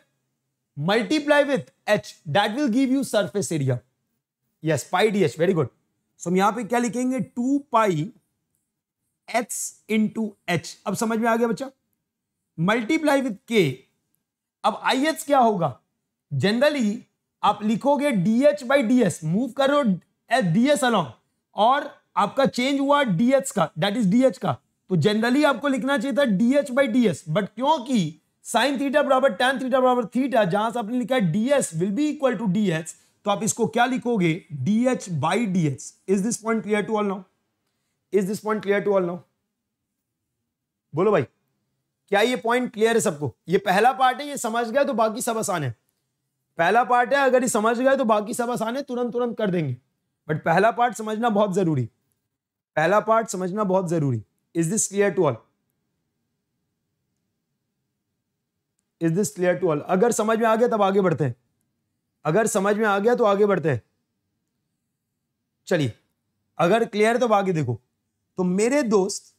multiply with H that will give you surface area yes pi D H very good so हम यहां पे क्या लिखेंगे two pi H two H अब समझ में आ गया बच्चा मल्टीप्लाई विथ के अब आई एच क्या होगा जनरली आप लिखोगे D H by D S move करो डी एस अलॉन्ग और आपका चेंज हुआ डी एच का दैट इज डी एच का तो जनरली आपको लिखना चाहिए था DH by D S but क्योंकि साइन थीटा बराबर टेन थीटा बराबर थीटा जहां से आपने लिखा है DS will be equal to D H तो आप इसको क्या लिखोगे DH by H is this point clear to all now is this point clear to all now बोलो भाई क्या ये पॉइंट क्लियर है सबको ये पहला पार्ट है ये समझ गया तो बाकी सब आसान है पहला पार्ट है अगर ये समझ गए तो बाकी सब आसान है तुरंत तुरंत कर देंगे बट पहला पार्ट समझना बहुत जरूरी पहला पार्ट समझना बहुत जरूरी is this clear to all is this clear to all अगर समझ में आ गया तब आगे बढ़ते हैं अगर समझ में आ गया तो आगे बढ़ते हैं चलिए अगर क्लियर है तो आगे देखो तो मेरे दोस्त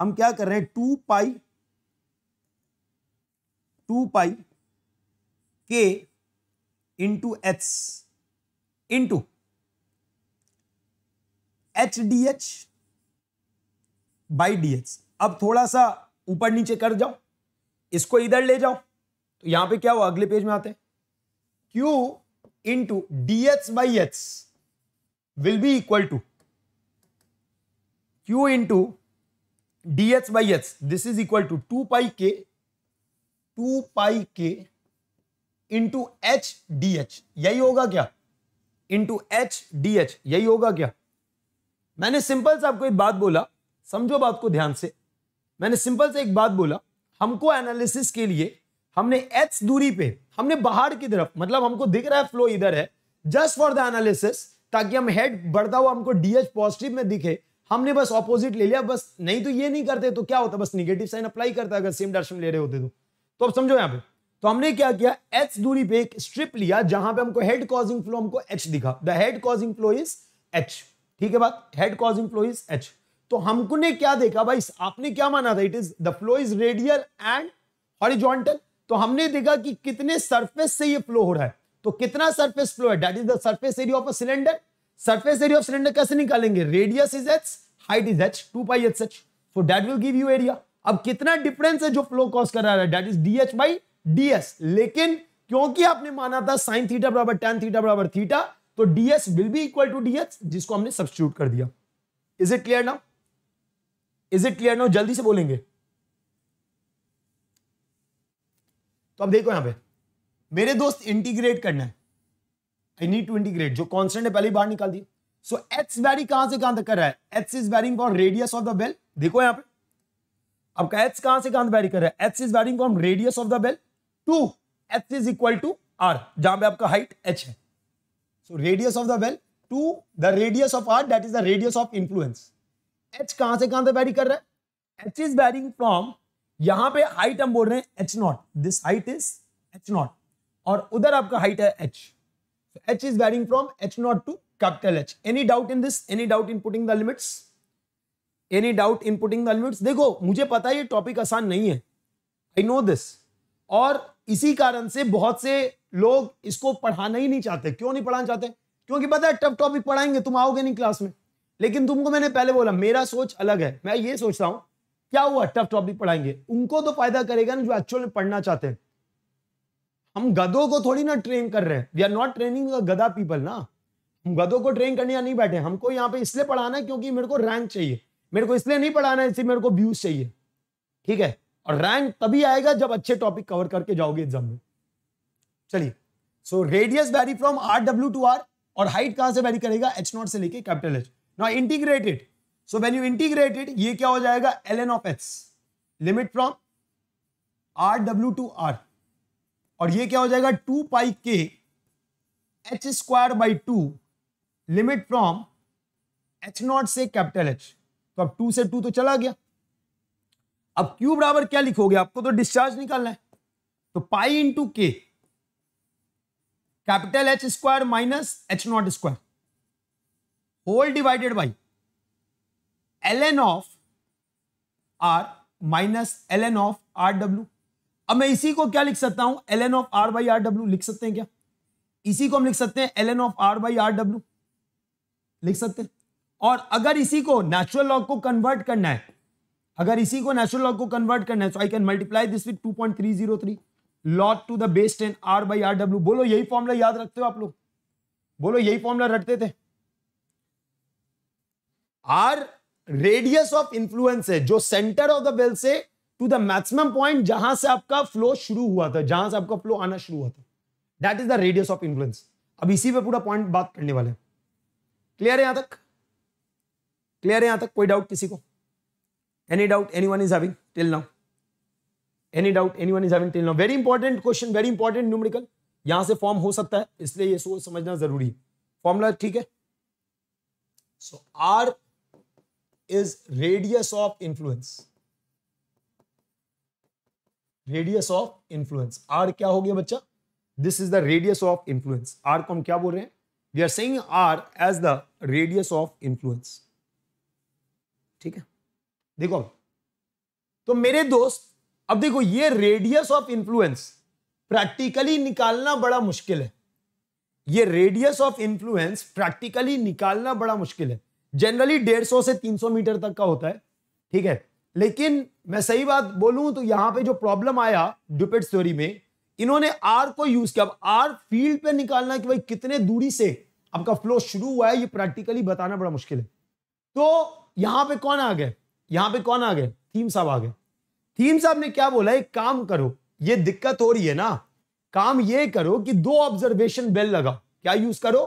हम क्या कर रहे हैं टू पाई टू पाई के into H into H D H by D अब थोड़ा सा ऊपर नीचे कर जाओ इसको इधर ले जाओ तो यहां पे क्या हुआ अगले पेज में आते हैं Q into D H by H will be equal to Q into D H by H this is equal to two pi के टू पाई के इंटू एच डी एच यही होगा क्या इंटू एच डी एच यही होगा क्या मैंने simple से आपको एक बात बोला समझो बात को ध्यान से मैंने सिंपल से एक बात बोला हमको एनालिसिस के लिए हमने एच दूरी पे हमने बाहर की तरफ मतलब हमको दिख रहा है फ्लो इधर है जस्ट फॉर द एनालिसिस ताकि हम हेड बढ़ता हुआ हमको डीएच पॉजिटिव में दिखे हमने बस ऑपोजिट ले लिया बस नहीं तो ये नहीं करते तो क्या होता बस निगेटिव साइन अप्लाई करता अगर सेम डायरेक्शन ले रहे होते तो तो अब समझो यहाँ पे तो हमने क्या किया एच दूरी पे एक स्ट्रिप लिया जहां पे हमको हेड कॉजिंग फ्लो हमको एच दिखा the head causing flow is H ठीक है बात head causing flow is h तो हमको ने क्या देखा भाई आपने क्या माना था it is the flow is radial and horizontal तो हमने देखा कि कितने सरफेस से ये फ्लो हो रहा है तो कितना सरफेस फ्लो है that is the surface area of a cylinder surface area of cylinder कैसे निकालेंगे radius is H height is h two pi h h so that will give you area अब कितना डिफरेंस है जो flow cause करा रहा है that is D H by D s लेकिन क्योंकि आपने माना था साइन थीटा बराबर टेन थीटा बराबर थीटा तो ds will be equal to dh जिसको हमने सब्सिट्यूट कर दिया is it clear now is it clear no जल्दी से बोलेंगे तो अब देखो यहां पे मेरे दोस्त इंटीग्रेट करना है आई नीड टू इंटीग्रेट जो कॉन्स्टेंट है पहले ही बाहर निकाल दिया सो एच वैरी कहां से कहां तक कर रहा है h is varying for radius of the well देखो यहां पे आपका एच कहां से कहां वैरी कर रहा है h is varying for radius of the well to H is equal to r जहां पे आपका हाइट एच है so radius of the well to the radius of r that is the radius of influence h कहां से कहां तक very कर रहा है एच इज वेरिंग फ्रॉम यहां पे हाइट हम बोल रहे हैं h naught this height is H naught और उधर आपका हाइट है h h is varying from H naught to capital h any doubt in this any doubt in putting the limits any doubt in putting the limits देखो मुझे पता है ये topic आसान नहीं है आई नो दिस और इसी कारण से बहुत से लोग इसको पढ़ाना ही नहीं चाहते क्यों नहीं पढ़ाना चाहते क्योंकि पता है टफ टॉपिक पढ़ाएंगे तुम आओगे नहीं क्लास में लेकिन तुमको मैंने पहले बोला मेरा सोच अलग है मैं ये सोच रहा हूं क्या हुआ टफ टॉपिक पढ़ाएंगे उनको तो फायदा करेगा ना जो एक्चुअल में पढ़ना चाहते हैं हम गधों को थोड़ी ना ट्रेन कर रहे हैं वी आर नॉट ट्रेनिंग गधा पीपल ना हम गधों को ट्रेन करने या नहीं बैठे हमको यहाँ पे इसलिए पढ़ाना है क्योंकि मेरे को रैंक चाहिए मेरे को इसलिए नहीं पढ़ाना है इसलिए मेरे को व्यूज चाहिए ठीक है और रैंक तभी आएगा जब अच्छे टॉपिक कवर करके जाओगे एग्जाम में चलिए so radius vary from R W to r और हाइट कहां से वेरी करेगा एच नॉट से लेके कैपिटल एच ना integrated so when you integrated ये क्या हो जाएगा l N of x limit from R W to r और ये क्या हो जाएगा two pi k H square by two limit from H naught से कैपिटल एच तो अब टू से टू तो चला गया अब क्यू बराबर क्या लिखोगे आपको तो डिस्चार्ज निकालना है तो पाई इंटू के capital H square minus H naught square whole divided by l N of r minus l N of r W अब मैं इसी को क्या लिख सकता हूं l N of r by are डब्ल्यू लिख सकते हैं क्या इसी को हम लिख सकते हैं l N of r by are डब्ल्यू लिख सकते हैं और अगर इसी को नेचुरल लॉग को कन्वर्ट करना है अगर इसी को नेचुरल लॉग को कन्वर्ट करना है so I can multiply this with two point three zero three log to the base ten are by R W बोलो यही फॉर्मूला याद रखते हो आप लोग बोलो यही फॉर्मूला रटते थे आर रेडियस ऑफ इंफ्लुएंस है जो सेंटर ऑफ द बेल से टू द मैक्सिमम पॉइंट जहां से आपका फ्लो शुरू हुआ था जहां से आपका फ्लो आना शुरू हुआ था that is the radius of influence अब इसी पे पूरा पॉइंट बात करने वाले हैं क्लियर है यहां तक क्लियर है यहां तक कोई डाउट किसी को any doubt any one is having till now any doubt any one is having till now very important question very important numerical यहां से फॉर्म हो सकता है इसलिए ये सोच समझना जरूरी है फॉर्मूला ठीक है so r is radius of influence radius of influence r क्या हो गया बच्चा this is the radius of influence r को हम क्या बोल रहे हैं we are saying r as the radius of influence ठीक है देखो तो मेरे दोस्त अब देखो ये रेडियस ऑफ इंफ्लुएंस प्रैक्टिकली निकालना बड़ा मुश्किल है ये रेडियस ऑफ इंफ्लुएंस प्रैक्टिकली निकालना बड़ा मुश्किल है जनरली डेढ़ सौ से तीन सौ मीटर तक का होता है ठीक है लेकिन मैं सही बात बोलूं तो यहां पे जो प्रॉब्लम आया डुपेट स्टोरी में इन्होंने आर को यूज किया अब आर फील्ड पे निकालना कि भाई कितने दूरी से आपका फ्लो शुरू हुआ है ये प्रैक्टिकली बताना बड़ा मुश्किल है तो यहां पे कौन आ गए यहां पे कौन आ गए थीम साहब आ गए थीम साहब ने क्या बोला एक काम करो ये दिक्कत हो रही है ना काम ये करो कि दो ऑब्जर्वेशन बेल लगाओ क्या यूज करो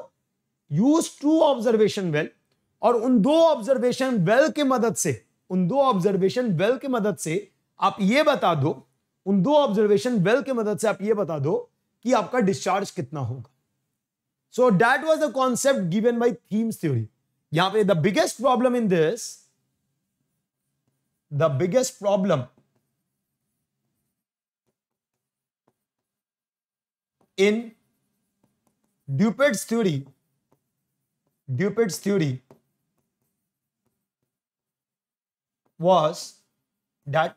यूज टू ऑब्जर्वेशन बेल और उन दो ऑब्जर्वेशन वेल के मदद से उन दो ऑब्जर्वेशन वेल के मदद से आप ये बता दो उन दो ऑब्जर्वेशन वेल के मदद से आप ये बता दो कि आपका डिस्चार्ज कितना होगा so that was the concept given by Thiem's theory यहां पे the biggest problem in this the biggest problem in Dupuit's theory Dupuit's theory was that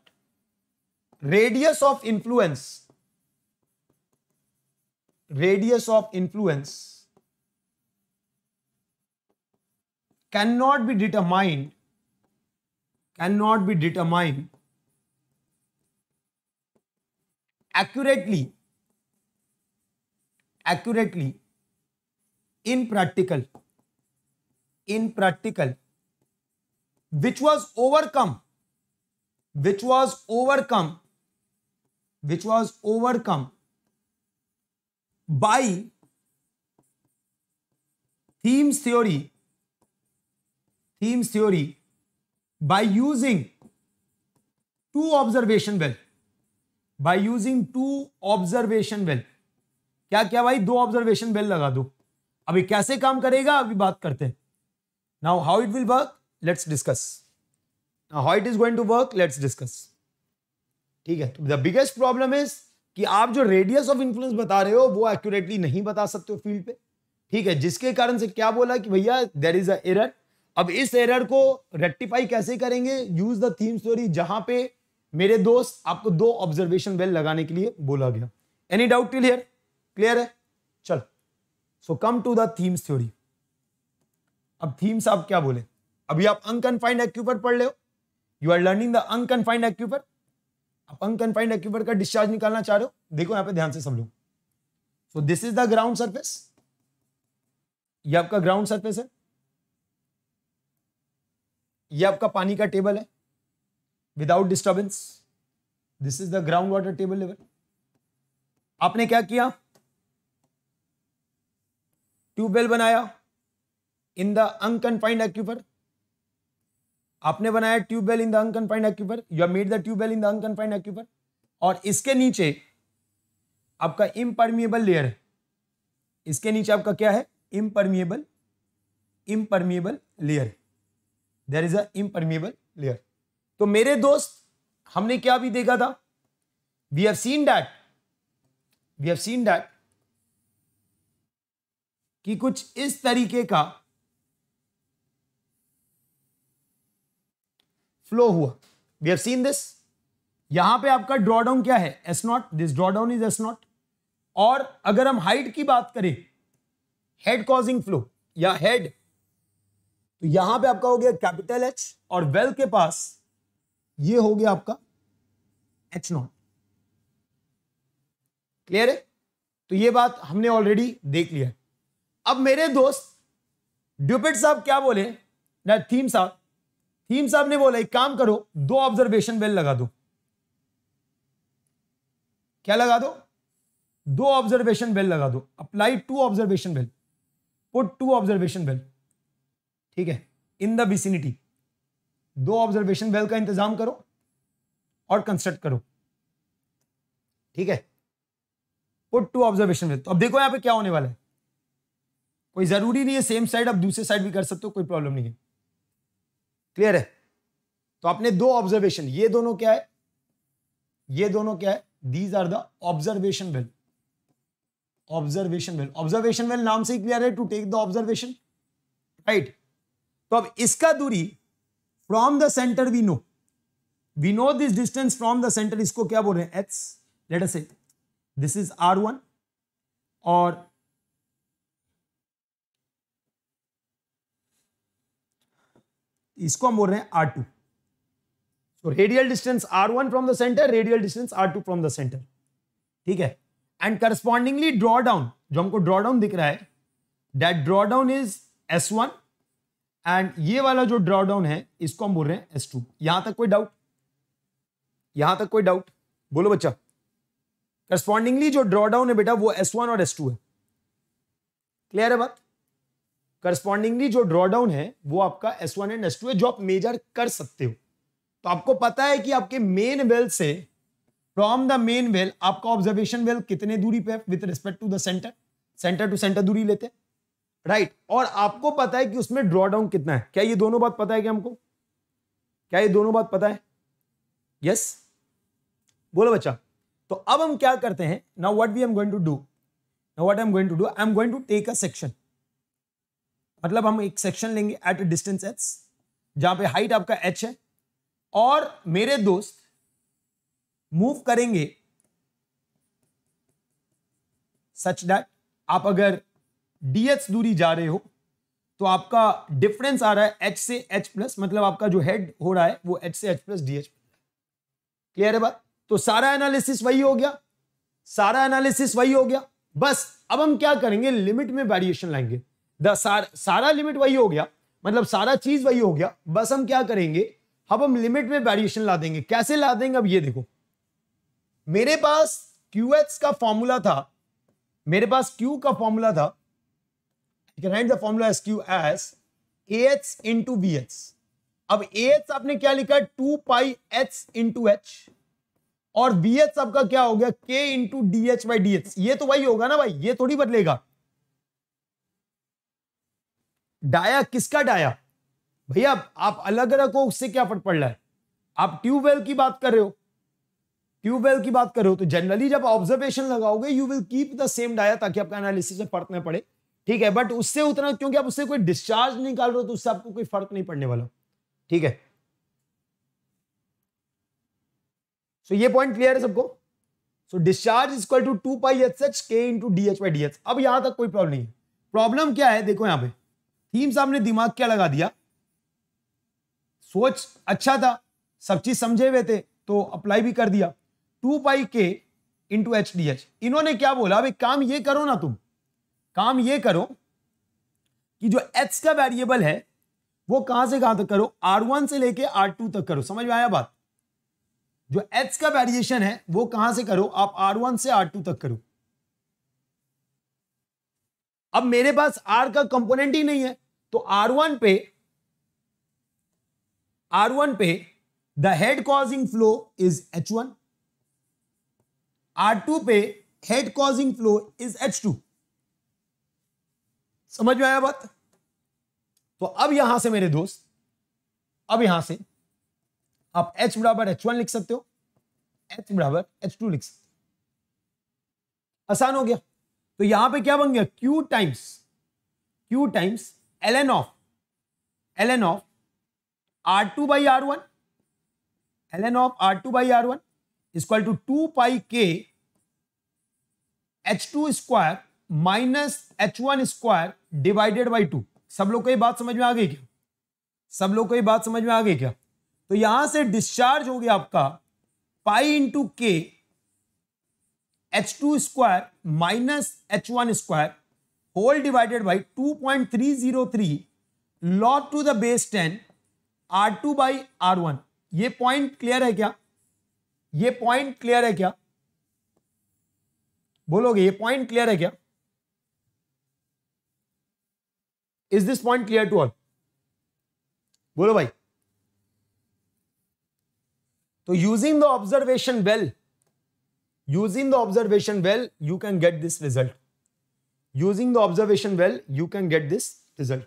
radius of influence radius of influence cannot be determined cannot be determined accurately accurately in practical in practical which was overcome which was overcome which was overcome by Thiem's theory Thiem's theory by using two observation well by using two observation well क्या क्या भाई दो observation well लगा दो अभी कैसे काम करेगा अभी बात करते हैं now how it will work let's discuss how it is going to work let's discuss ठीक है द बिगेस्ट प्रॉब्लम इज कि आप जो रेडियस ऑफ इन्फ्लुएंस बता रहे हो वो एक्यूरेटली नहीं बता सकते हो फील्ड पे ठीक है जिसके कारण से क्या बोला कि भैया देर इज अ एरर अब इस एरर को रेक्टिफाई कैसे करेंगे यूज द थीम स्टोरी जहां पे मेरे दोस्त आपको दो ऑब्जर्वेशन वेल लगाने के लिए बोला गया any doubt till here clear है चलो so come to the Thiem theory अब थीम्स आप क्या बोले अभी आप अनकनफाइंड एक्यूपर पढ़ ले you are learning the unconfined aquifer आप अनकनफाइंड एक्यूपर का डिस्चार्ज निकालना चाह रहे हो देखो यहां पे ध्यान से समझो so this is the ground surface ये आपका ग्राउंड सरफेस है ये आपका पानी का टेबल है without disturbance this is the ground water table level आपने क्या किया ट्यूबवेल बनाया इन द अनकनफाइंड एक्यूपर आपने बनाया tube well in the unconfined aquifer you made the tube well in the unconfined aquifer और इसके नीचे आपका इम्परमिएबल लेयर है इसके नीचे आपका क्या है impermeable impermeable layer there is a impermeable layer तो मेरे दोस्त हमने क्या भी देखा था we have seen that we have seen that कि कुछ इस तरीके का फ्लो हुआ वी हैव सीन दिस यहां पे आपका ड्रॉडाउन क्या है S not this drawdown is S not और अगर हम हाइट की बात करें हेड कॉजिंग फ्लो या हेड तो यहां पे आपका हो गया कैपिटल एच और वेल के पास ये हो गया आपका एच नॉट क्लियर है तो ये बात हमने ऑलरेडी देख लिया अब मेरे दोस्त ड्यूपिट साहब क्या बोले ना थीम साहब हीम साहब ने बोला एक काम करो दो ऑब्जर्वेशन बेल लगा दो क्या लगा दो दो ऑब्जर्वेशन बेल लगा दो apply two observation well put two observation well ठीक है इन द विसिनिटी दो ऑब्जर्वेशन बेल का इंतजाम करो और कंस्ट्रक्ट करो ठीक है पुट टू ऑब्जर्वेशन बेल तो अब देखो यहां पे क्या होने वाला है कोई जरूरी नहीं है सेम साइड आप दूसरे साइड भी कर सकते हो कोई प्रॉब्लम नहीं है क्लियर है तो आपने दो ऑब्जर्वेशन ये दोनों क्या है ये दोनों क्या है these are the observation well observation well observation well नाम से ही क्लियर है to take the observation right तो अब इसका दूरी from the centre we know we know this distance from the centre इसको क्या बोल रहे हैं H late us say this is are one और इसको हम बोल रहे हैं r two so radial distance r one from the centre radial distance r two from the centre ठीक है एंड करस्पॉन्डिंगली ड्रॉ डाउन जो हमको ड्रॉ डाउन दिख रहा है that drawdown is s one and ये वाला जो ड्रॉ डाउन है इसको हम बोल रहे हैं एस टू यहां तक कोई डाउट यहां तक कोई डाउट बोलो बच्चा करस्पॉन्डिंगली जो ड्रॉ डाउन है बेटा वो एस वन और एस टू है क्लियर है बात करस्पॉन्डिंगली जो ड्रॉडाउन है वो आपका s one and s two है जो आप मेजर कर सकते हो तो आपको पता है कि आपके मेन वेल से फ्रॉम द मेन वेल आपका ऑब्जर्वेशन वेल कितने दूरी पे है with respect to the centre centre to centre दूरी लेते हैं राइट right. और आपको पता है कि उसमें ड्रॉडाउन कितना है क्या ये दोनों बात पता है क्या हमको क्या ये दोनों बात पता है यस yes? बोलो बच्चा तो अब हम क्या करते हैं now what we am going to do now what I am going to do I am going to take a section मतलब हम एक सेक्शन लेंगे एट ए डिस्टेंस एच जहां पे हाइट आपका एच है और मेरे दोस्त मूव करेंगे सच डैट आप अगर डीएच दूरी जा रहे हो तो आपका डिफरेंस आ रहा है एच से एच प्लस मतलब आपका जो हेड हो रहा है वो एच से एच प्लस डीएच क्लियर है बात तो सारा एनालिसिस वही हो गया सारा एनालिसिस वही हो गया बस अब हम क्या करेंगे लिमिट में वेरिएशन लाएंगे सार, सारा लिमिट वही हो गया मतलब सारा चीज वही हो गया बस हम क्या करेंगे अब हम लिमिट में वेरिएशन ला देंगे कैसे ला देंगे अब ये देखो मेरे पास क्यू का फॉर्मूला था मेरे पास क्यू का फॉर्मूला था formula is q is a H into B h अब ए एच आपने क्या लिखा two pi h into h और बी एच आपका क्या हो गया k into D H by D h ये तो वही होगा ना भाई ये थोड़ी बदलेगा डाया किसका डाया भैया आप अलग अलग हो उससे क्या फर्क पड़ रहा है आप ट्यूबवेल की बात कर रहे हो ट्यूबवेल की बात कर रहे हो तो जनरली जब ऑब्जर्वेशन लगाओगे you will keep the same dia ताकि आपका एनालिसिस में फर्क ना पड़े ठीक है बट उससे उतना क्योंकि आप उससे कोई डिस्चार्ज निकाल रहे हो तो उससे आपको कोई फर्क नहीं पड़ने वाला ठीक है सो so, ये पॉइंट क्लियर है सबको so discharge is to two pi h h k into D H by D H अब यहां तक कोई प्रॉब्लम नहीं है प्रॉब्लम क्या है देखो यहां पर थीम साहब ने दिमाग क्या लगा दिया सोच अच्छा था सब चीज समझे हुए थे तो अप्लाई भी कर दिया टू पाई के इंटू एच डी एच इन्होंने क्या बोला अभी काम ये करो ना तुम काम ये करो कि जो एच का वेरिएबल है वो कहां से कहां तक करो आर वन से लेके आर टू तक करो समझ में आया बात जो एच का वेरिएशन है वो कहां से करो आप आर वन से आर टू तक करो अब मेरे पास आर का कंपोनेंट ही नहीं है तो R1 पे R1 पे the head causing flow is H1 R2 पे head causing flow is H2 समझ में आया बात तो अब यहां से मेरे दोस्त अब यहां से आप H बराबर एच लिख सकते हो H बराबर एच लिख सकते हो आसान हो गया तो यहां पे क्या बन गया Q times Q times ln of ln of r2 by r1 ln of r2 by r1 is equal to 2 pi k h2 square minus H one square divided by two सब लोग को ये बात समझ में आ गई क्या सब लोग को ये बात समझ में आ गई क्या तो यहां से डिस्चार्ज हो गया आपका पाई इंटू के h two square minus H one square whole divided by two point three log to the base ten are two by are one ये पॉइंट क्लियर है क्या ये पॉइंट क्लियर है क्या बोलोगे ये पॉइंट क्लियर है क्या is this point clear to all बोलो भाई तो using the observation well using the observation well you can get this result Using the observation well, you can get this result.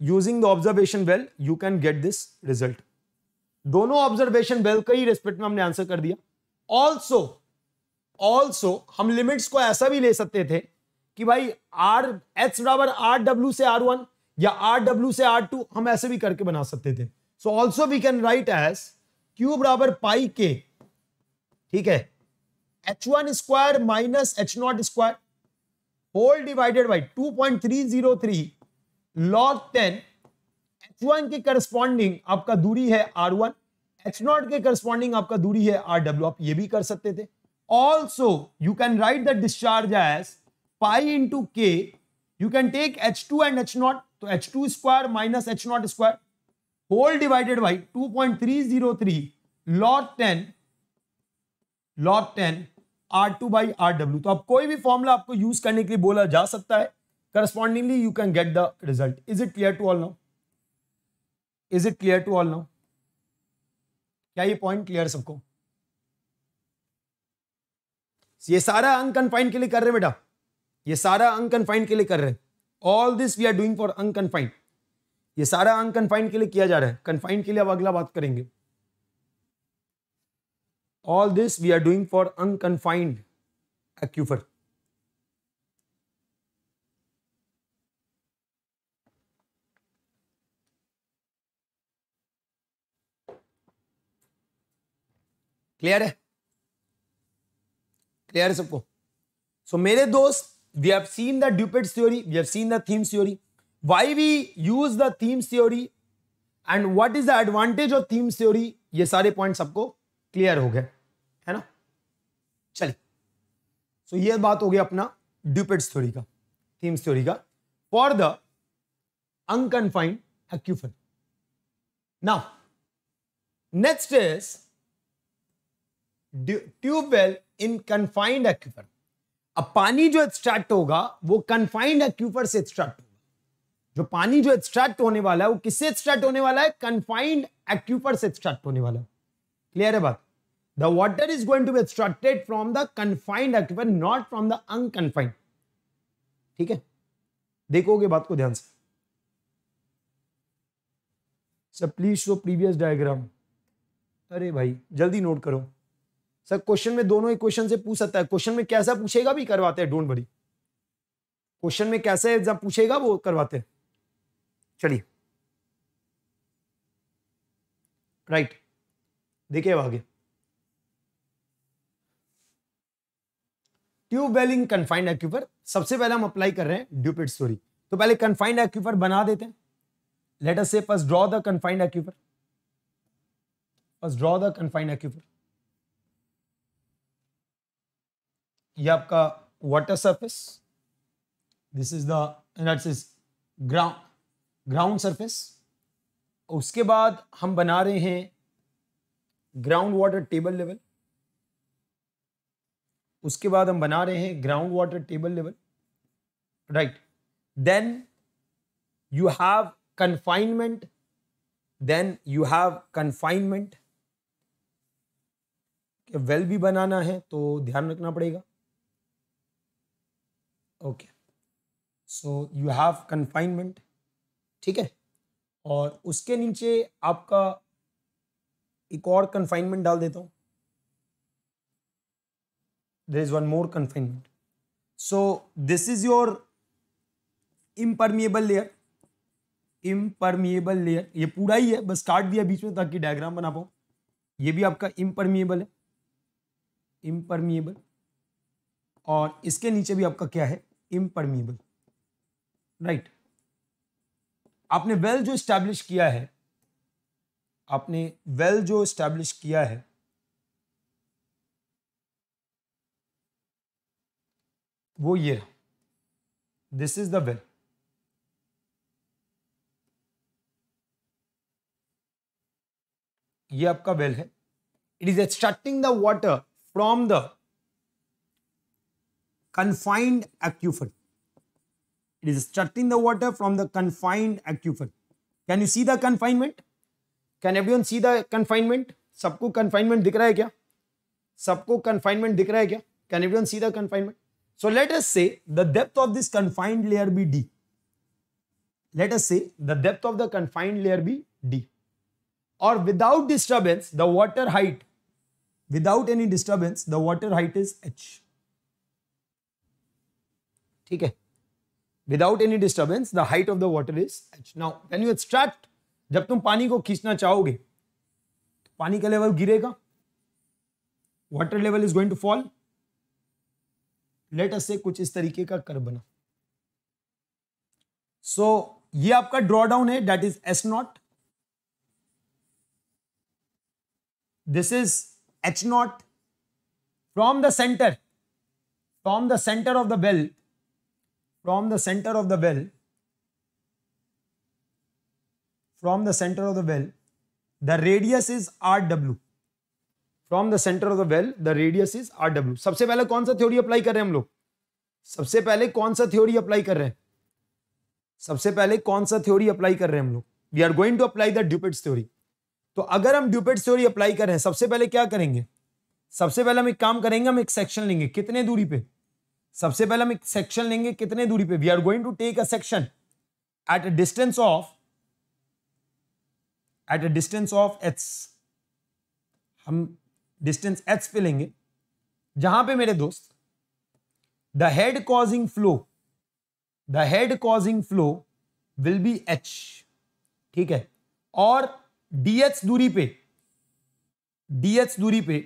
Using the observation well, you can get this result. दोनों observation well का ही respect में हमने answer कर दिया also also हम limits को ऐसा भी ले सकते थे कि भाई आर एच बराबर आर डब्ल्यू से आर वन या आर डब्ल्यू से आर टू हम ऐसे भी करके बना सकते थे so also we can write as q बराबर पाई के ठीक है h one square minus H naught square whole divided by 2.303 log 10 H1 के करस्पॉन्डिंग आपका दूरी है R1 H0 के करस्पॉन्डिंग आपका दूरी है RW आप ये भी कर सकते थे also you can write the discharge as pi into K you can take H two and H naught तो H two square minus H naught square whole divided by two point three zero three log ten log ten are two by are W तो आप कोई भी formula आपको use करने के लिए बोला जा सकता है correspondingly you can get the result is it clear to all now is it clear to all now क्या ये पॉइंट क्लियर सबको ये सारा अंक कन्फाइंड के लिए कर रहे बेटा ये सारा अंक कन्फाइंड के लिए कर रहे all this we are doing for unconfined ये सारा अंक कन्फाइंड के लिए किया जा रहा है कन्फाइंड के लिए अब अगला बात करेंगे all this we are doing for unconfined aquifer clear है क्लियर है सबको सो so, मेरे दोस्त we have seen the Dupuit theory we have seen the Thiem theory why we use the Thiem theory and what is the advantage of Thiem theory ये सारे point सबको clear हो गया है ना चलिए सो so, ये बात हो गया अपना ड्यूपेड स्टोरी का थीम स्टोरी का for the unconfined aquifer now next is tube well in confined aquifer अब पानी जो एक्सट्रैक्ट होगा वो कन्फाइंड एक्यूफर से एक्सट्रैक्ट होगा जो पानी जो एक्सट्रैक्ट होने वाला है वो किससे एक्सट्रैक्ट होने वाला है कन्फाइंड एक्यूफर से एक्सट्रैक्ट होने वाला है क्लियर है बात the water is going to be extracted from the confined aquifer not from the unconfined ठीक है देखोगे बात को ध्यान से sir please show previous diagram अरे भाई जल्दी नोट करो सर क्वेश्चन में दोनों ही क्वेश्चन से पूछ सकता है क्वेश्चन में कैसा पूछेगा भी करवाते हैं डोंट वरी क्वेश्चन में कैसे एग्जाम पूछेगा वो करवाते हैं चलिए राइट देखिए आगे ट्यूब वेलिंग कन्फाइंड एक्यूपर सबसे पहले हम अप्लाई कर रहे हैं ड्यूपिड स्टोरी तो पहले कन्फाइंड एक्यूपर बना देते हैं let us say first draw the confined aquifer first draw the confined aquifer ये आपका water surface this is that is ground ground surface उसके बाद हम बना रहे हैं ग्राउंड वाटर टेबल लेवल उसके बाद हम बना रहे हैं ground water table level right then you have confinement then you have confinement well भी बनाना है तो ध्यान रखना पड़ेगा okay so you have confinement ठीक है और उसके नीचे आपका एक और कन्फाइनमेंट डाल देता हूं there is one more confinement so this is your impermeable layer impermeable layer ये पूरा ही है बस काट दिया बीच में ताकि डायग्राम बना पाओ ये भी आपका इम्परमिएबल है इम्परमिएबल और इसके नीचे भी आपका क्या है इम्परमिएबल राइट right. आपने वेल well जो स्टैब्लिश किया है आपने वेल जो इस्टेब्लिश किया है वो ये रहा दिस इज द वेल ये आपका वेल है it is extracting the water from the confined aquifer it is extracting the water from the confined aquifer can you see the confinement can everyone see the confinement सबको confinement दिख रहा है क्या सबको confinement दिख रहा है क्या can everyone see the confinement so let us say the depth of this confined layer be D let us say the depth of the confined layer be D और without disturbance the water height without any disturbance the water height is H ठीक है without any disturbance the height of the water is H now can you extract जब तुम पानी को खींचना चाहोगे तो पानी का लेवल गिरेगा water level is going to fall let us say कुछ इस तरीके का कर बना सो so, ये आपका ड्रॉडाउन है that is S not this is H naught from the centre from the centre of the well from the centre of the well from the centre of the well the radius is R W from the centre of the well the radius is R W सबसे पहले कौन सा theory apply कर रहे हैं हम लोग सबसे पहले कौन सा थ्योरी अप्लाई कर रहे हैं सबसे पहले कौन सा थ्योरी अप्लाई कर रहे हैं हम लोग we are going to apply the Dupuit's theory तो अगर हम ड्यूपेट्स थ्योरी अप्लाई कर रहे हैं सबसे पहले क्या करेंगे सबसे पहले हम एक काम करेंगे हम एक सेक्शन लेंगे कितने दूरी पे सबसे पहले हम एक सेक्शन लेंगे कितने दूरी पे we are going to take a section at a distance of at a distance of H हम डिस्टेंस एच पे लेंगे जहां पे मेरे दोस्त the head causing flow the head causing flow will be H ठीक है और डी एच दूरी पे डी एच दूरी पे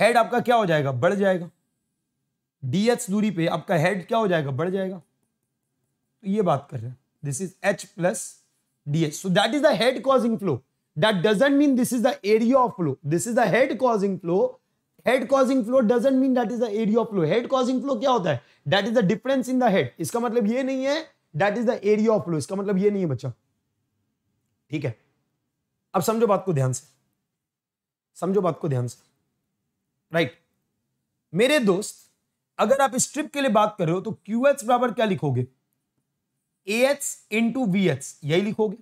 हेड आपका क्या हो जाएगा बढ़ जाएगा डी एच दूरी पे आपका हेड क्या हो जाएगा बढ़ जाएगा तो ये बात कर रहे हैं this is H plus ds so that is the head causing flow that doesn't mean this is the area of flow this is the head causing flow head causing flow doesn't mean that is the area of flow head causing flow क्या होता है that is the difference in the head इसका मतलब ये नहीं है that is the area of flow इसका मतलब ये नहीं है बच्चा ठीक है अब समझो बात को ध्यान से समझो बात को ध्यान से राइट right. मेरे दोस्त अगर आप स्ट्रिप के लिए बात कर रहे हो तो क्यू एच बराबर क्या लिखोगे A H into B H यही लिखोगे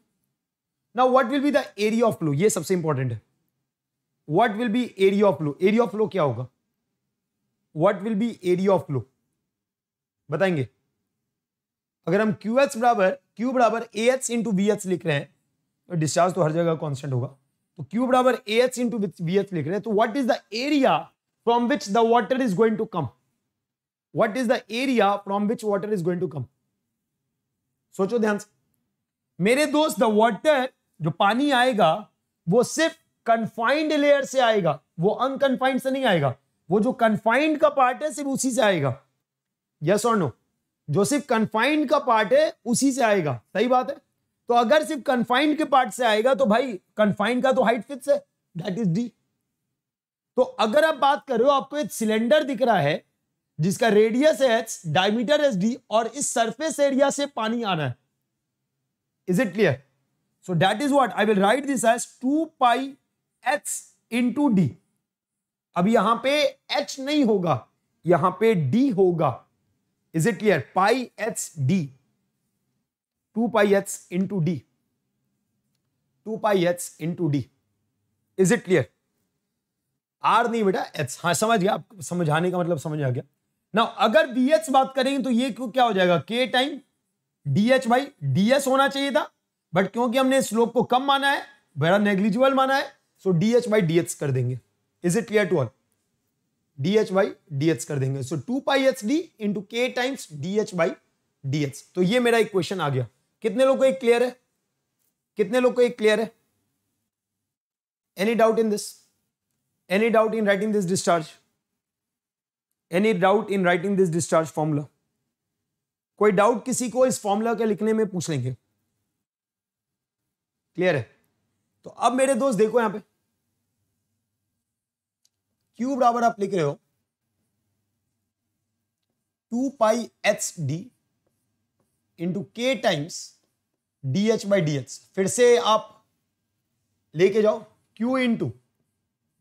ना what will be the area of flow ये सबसे इंपॉर्टेंट है what will be area of flow area of flow क्या होगा what will be area of flow बताएंगे अगर हम क्यू एच बराबर क्यू बराबर A H into B H लिख रहे हैं तो डिस्चार्ज तो हर जगह कॉन्स्टेंट होगा तो क्यू बराबर A H to B H लिख रहे हैं तो what is the area from which the water is going to come what is the area from which water is going to come सोचो ध्यान से मेरे दोस्त द वाटर जो पानी आएगा वो सिर्फ कन्फाइंड लेयर से आएगा वो अनकन्फाइंड से नहीं आएगा वो जो कन्फाइंड का पार्ट है सिर्फ उसी से आएगा यस और नो जो सिर्फ कन्फाइंड का पार्ट है उसी से आएगा सही बात है तो अगर सिर्फ कन्फाइंड के पार्ट से आएगा तो भाई कन्फाइंड का तो हाइट फिक्स है दैट इज डी तो अगर आप बात कर रहे हो आपको एक सिलेंडर दिख रहा है जिसका रेडियस है एच डायमीटर एच डी और इस सरफेस एरिया से पानी आना है is it clear so that is what I will write this as two pi H to D अब यहां पे एच नहीं होगा यहां पे डी होगा is it clear pi H D two pi H to D two pi H to D is it clear or नहीं बेटा एच हाँ समझ गया आप समझाने का मतलब समझ आ गया ना अगर वीएच बात करेंगे तो ये क्या हो जाएगा के टाइम डीएच भाई डीएस होना चाहिए था बट क्योंकि हमने स्लोप को कम माना है बड़ा नेग्लिजिबल माना है सो डीएच बाई डीएच कर देंगे is it clear to all D H by D H कर देंगे so two pi H D into K times D H by D H तो ये मेरा एक क्वेश्चन आ गया कितने लोग को एक क्लियर है कितने लोग को एक क्लियर है any doubt in this any doubt in writing this discharge any doubt in writing this discharge formula कोई डाउट किसी को इस फॉर्मूला के लिखने में पूछ लेंगे क्लियर है तो अब मेरे दोस्त देखो यहां पे क्यू बराबर आप लिख रहे हो two pi H D into K times D H by D H फिर से आप लेके जाओ Q into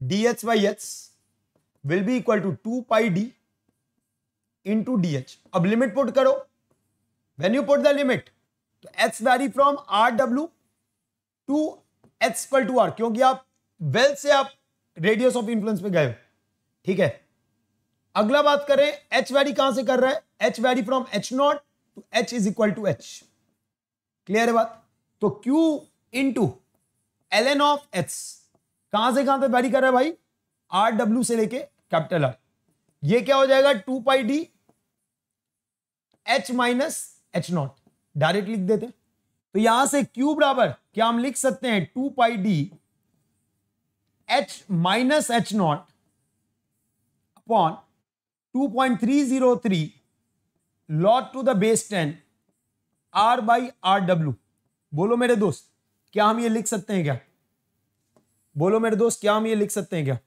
D H by H will be equal to two pi D to D H अब लिमिट पुट करो when you put the limit तो H vary from R W to H equal to R क्योंकि आप well से आप radius of influence पे गए ठीक है अगला बात करें एच वैरी कहां से कर रहा है H vary from H naught to H is equal to H clear है बात तो Q into L N of H कहां से कहां तक वैरी कर रहा है भाई आर डब्ल्यू से लेके कैपिटल आर ये क्या हो जाएगा two pi D H minus H naught direct लिख देते तो यहां से क्यू बराबर क्या हम लिख सकते हैं two pi D H minus H naught upon two point three zero three log to the base ten are by R W बोलो मेरे दोस्त क्या हम ये लिख सकते हैं क्या बोलो मेरे दोस्त क्या हम ये लिख सकते हैं क्या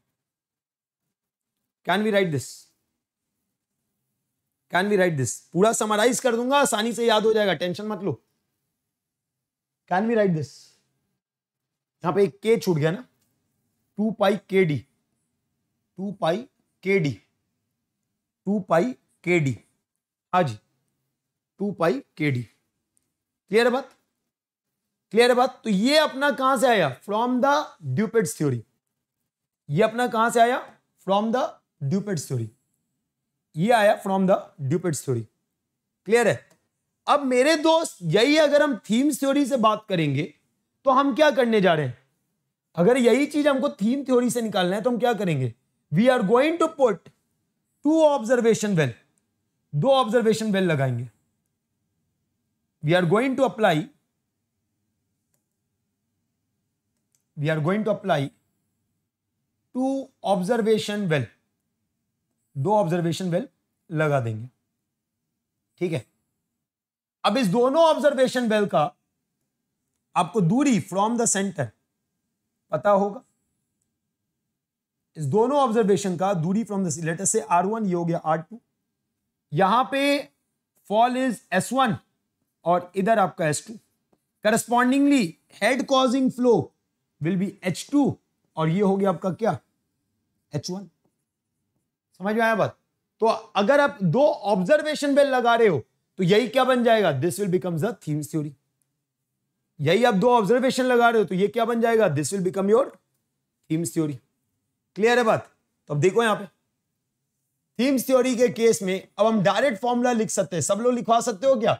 can we write this can we write this पूरा समराइज कर दूंगा आसानी से याद हो जाएगा टेंशन मत लो कैन वी राइट दिस यहां पे एक के छूट गया ना to pi K D two pi K D two pi K D हाँ जी to pi K D clear है बात क्लियर है बात तो ये अपना कहां से आया फ्रॉम द ड्यूपेट्स थ्योरी ये अपना कहां से आया फ्रॉम द ड्यूपेड स्टोरी ये आया from the Dupuit story clear है अब मेरे दोस्त यही अगर हम थीम थ्योरी से बात करेंगे तो हम क्या करने जा रहे हैं अगर यही चीज हमको थीम थ्योरी से निकालना है तो हम क्या करेंगे we are going to put two observation well दो ऑब्जर्वेशन वेल लगाएंगे we are going to apply we are going to apply two observation well दो ऑब्जर्वेशन वेल लगा देंगे ठीक है अब इस दोनों ऑब्जर्वेशन वेल का आपको दूरी फ्रॉम द सेंटर पता होगा इस दोनों ऑब्जर्वेशन का दूरी फ्रॉम द लेटर से आर वन ये हो गया आर टू यहां पे फॉल इज एस वन और इधर आपका S two correspondingly head causing flow will be H two और ये हो गया आपका क्या एच वन समझ में आया बात तो अगर आप दो ऑब्जर्वेशन बेल लगा रहे हो तो यही क्या बन जाएगा this will becomes the Thiem theory यही आप दो ऑब्जर्वेशन लगा रहे हो तो ये क्या बन जाएगा this will become your Thiem theory clear है बात तो अब देखो यहां पे थीम्स थ्योरी के केस में अब हम डायरेक्ट फॉर्मूला लिख सकते हैं सब लोग लिखवा सकते हो क्या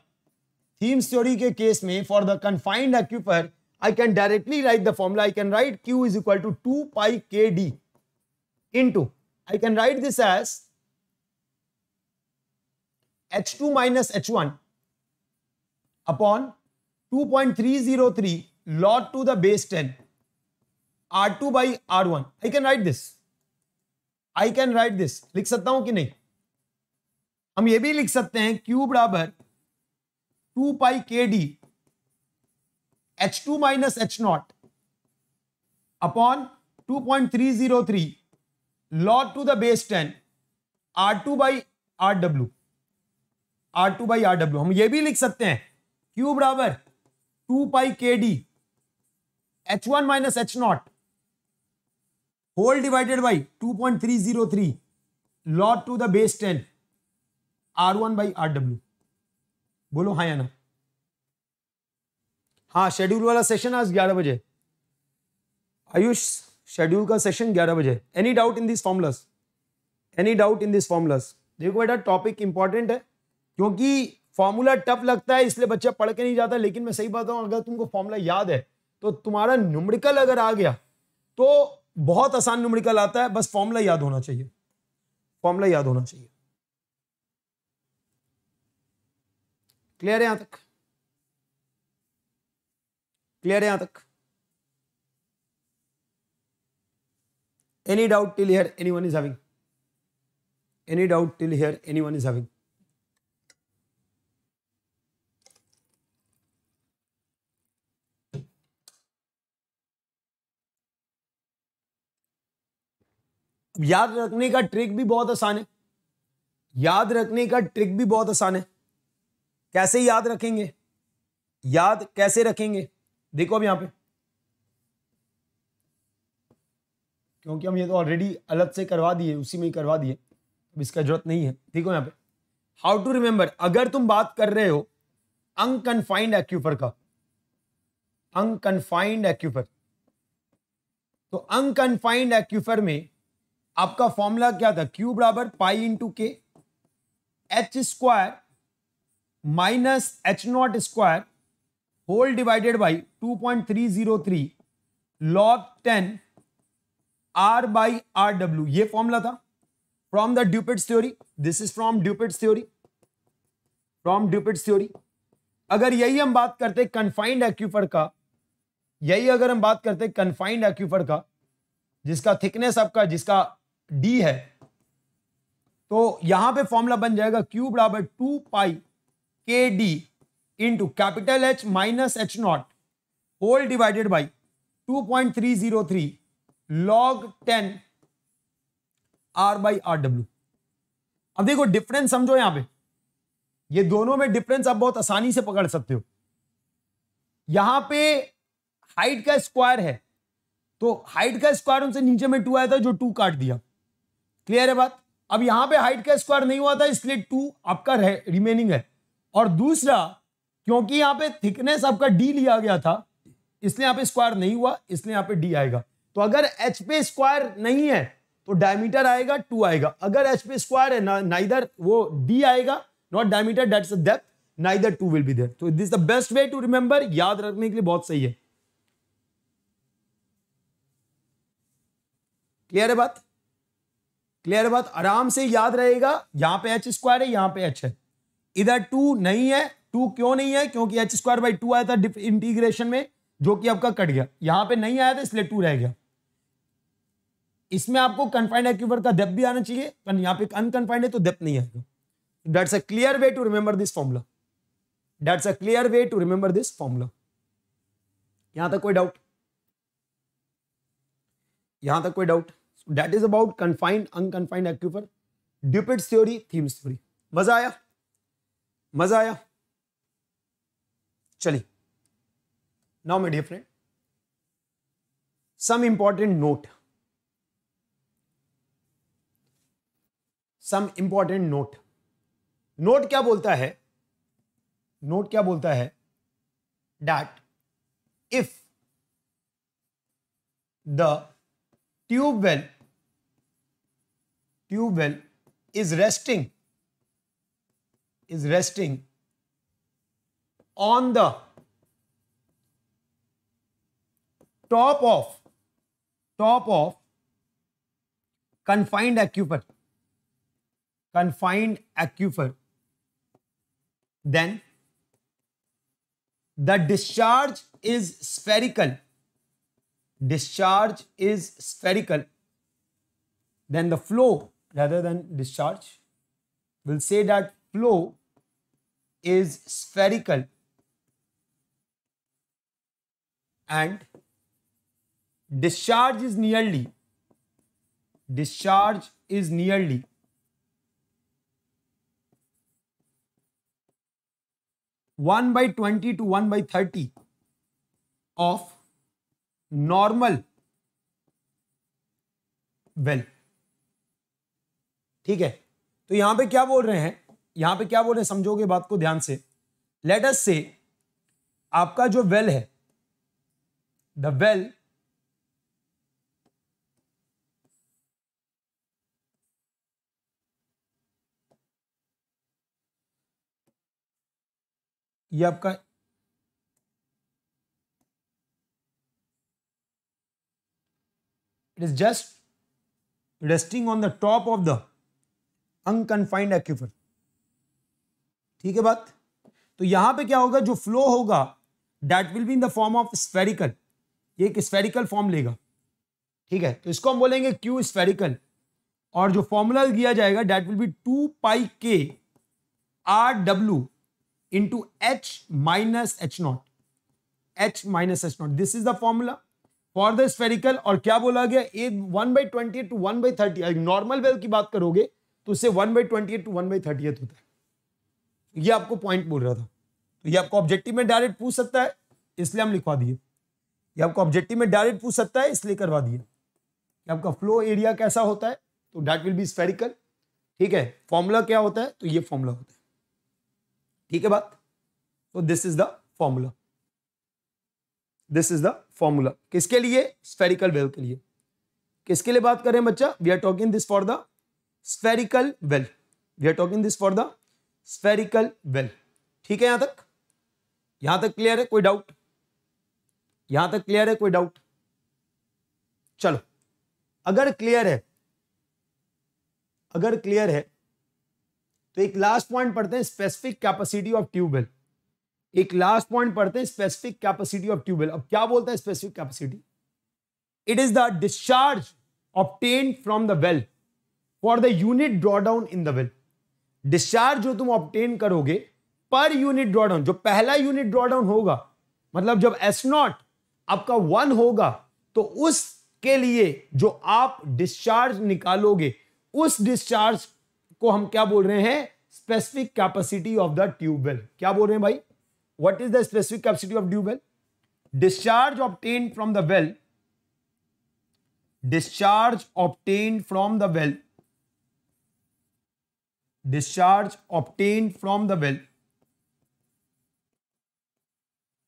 थीम्स थ्योरी के केस में for the confined aquifer I can directly write the formula I can write Q is equal to two pi K D into I can write this as H2 minus H1 upon 2.303 log to the base 10 R2 by R1. I can write this. I can write this. लिख सकता हूं कि नहीं हम ये भी लिख सकते हैं Q बराबर two pi K D H two minus H naught upon two point three zero three to the base ten are two by are W R two by are W हम ये भी लिख सकते हैं क्यू बराबर two pi K D H one minus H naught whole divided by two point three zero three log to the base ten R one by R W बोलो हाँ या ना हाँ शेड्यूल वाला सेशन आज ग्यारह बजे आयुष शेड्यूल का सेशन ग्यारह बजे any doubt in this formulas any doubt in this formulas देखो बेटा टॉपिक इंपॉर्टेंट है क्योंकि फॉर्मूला टफ लगता है इसलिए बच्चा पढ़ के नहीं जाता लेकिन मैं सही हूँ अगर तुमको फॉर्मूला याद है तो तुम्हारा न्यूमरिकल अगर आ गया तो बहुत आसान न्यूमरिकल आता है बस फॉर्मूला याद होना चाहिए फॉर्मूला याद होना चाहिए क्लियर है यहां तक क्लियर है यहां तक any doubt till here anyone is having any doubt till here anyone is having याद रखने का ट्रिक भी बहुत आसान है याद रखने का ट्रिक भी बहुत आसान है कैसे याद रखेंगे याद कैसे रखेंगे देखो अब यहां पे क्योंकि हम ये तो ऑलरेडी अलग से करवा दिए उसी में ही करवा दिए अब इसका जरूरत नहीं है ठीक हो यहाँ पे हाउ टू रिमेंबर अगर तुम बात कर रहे हो अनकनफाइंड एक्यूफर का अनकनफाइंड एक्यूफर तो अनकनफाइंड एक्यूफर में आपका फॉर्मूला क्या था क्यू बराबर पाई इंटू के H square minus H naught square whole divided by two point three zero three log ten are by are W ये फॉर्मूला था from the Dupuit's theory this is from Dupuit's theory from Dupuit's theory अगर यही हम बात करते confined aquifer का यही अगर हम बात करते कन्फाइंड एक्यूफर का जिसका थिकनेस आपका जिसका डी है तो यहां पे फॉर्मूला बन जाएगा क्यू बराबर two pi K D into capital H minus H naught whole divided by two point three zero three log ten are by R W अब देखो डिफरेंस समझो यहां पे ये दोनों में डिफरेंस आप बहुत आसानी से पकड़ सकते हो यहां पे हाइट का स्क्वायर है तो हाइट का स्क्वायर उनसे नीचे में टू आया था जो टू काट दिया क्लियर है बात अब यहां पे हाइट का स्क्वायर नहीं हुआ था इसलिए टू आपका रिमेनिंग है और दूसरा क्योंकि यहां पे थिकनेस आपका डी लिया गया था इसलिए यहां पे स्क्वायर नहीं हुआ इसलिए यहां पे डी आएगा तो अगर एच पे स्क्वायर नहीं है तो डायमीटर आएगा टू आएगा अगर एच पे स्क्वायर है नाइदर वो डी आएगा not diameter that's depth neither two will be there तो this the best way to remember याद रखने के लिए बहुत सही है क्लियर है बात क्लियर है बात आराम से याद रहेगा यहां पे एच स्क्वायर है यहां पे एच है इधर टू नहीं है टू क्यों नहीं है क्योंकि एच स्क्वायर बाई टू आया था इंटीग्रेशन में जो कि आपका कट गया यहां पे नहीं आया था इसलिए टू रह गया इसमें आपको कन्फाइंड एक्यूबर का डेप भी आना चाहिए पर यहाँ पे अनकन्फाइंड है तो डेप नहीं आएगा that's a clear way to remember this formula that's a clear way to remember this formula यहां तक कोई डाउट यहां तक कोई doubt that is about confined unconfined aquifer Dupuit theory Thiem's theory मजा आया मजा आया चलिए now my dear friend some important note some important note note क्या बोलता है नोट क्या बोलता है that if the tubewell tube well is resting is resting on the top of top of confined aquifer confined aquifer, then the discharge is spherical, discharge is spherical, then the flow rather than discharge, will say that flow is spherical and discharge is nearly discharge is nearly one by twenty to one by thirty of normal well ठीक है तो यहां पे क्या बोल रहे हैं यहां पे क्या बोल रहे हैं समझोगे बात को ध्यान से लेट अस से आपका जो वेल है द वेल ये आपका it is just resting on the top of the unconfined aquifer ठीक है बात तो यहां पे क्या होगा जो फ्लो होगा that will be in the form of spherical ये एक स्फेरिकल फॉर्म लेगा ठीक है तो इसको हम बोलेंगे क्यू स्फेरिकल और जो फॉर्मूला दिया जाएगा that will be two pi K R W into H minus H naught. H minus H naught. This is the formula for the spherical और क्या बोला गया a one by twenty to one by thirty normal well की बात करोगे तो उसे one by twenty to one by thirty होता है ये आपको पॉइंट बोल रहा था तो ये आपको ऑब्जेक्टिव में डायरेक्ट पूछ सकता है इसलिए हम लिखवा दिए ये आपको ऑब्जेक्टिव में डायरेक्ट पूछ सकता है इसलिए करवा दिए आपका फ्लो एरिया कैसा होता है तो डैट विल बी स्फेरिकल ठीक है फॉर्मूला क्या होता है तो ये फॉर्मूला होता है ठीक है बात तो this is the formula this is the formula किसके लिए स्फेरिकल वेल के लिए किसके लिए बात करें बच्चा we are talking this for the spherical well we are talking this for the spherical well ठीक है यहां तक यहां तक क्लियर है कोई डाउट यहां तक क्लियर है कोई डाउट चलो अगर क्लियर है अगर क्लियर है तो एक लास्ट पॉइंट पढ़ते हैं स्पेसिफिक कैपेसिटी ऑफ ट्यूबवेल एक लास्ट पॉइंट पढ़ते हैं स्पेसिफिक कैपेसिटी ऑफ ट्यूबवेल अब क्या बोलता है specific capacity it is the discharge obtain from the well for the unit drawdown in the well discharge जो तुम ऑप्टेन करोगे पर यूनिट ड्रॉडाउन जो पहला यूनिट ड्रॉडाउन होगा मतलब जब एस नॉट आपका वन होगा तो उसके लिए जो आप डिस्चार्ज निकालोगे उस डिस्चार्ज को हम क्या बोल रहे हैं specific capacity of the tube well क्या बोल रहे हैं भाई what is the specific capacity of tube well discharge obtain from the well discharge obtain from the well discharge obtain from the well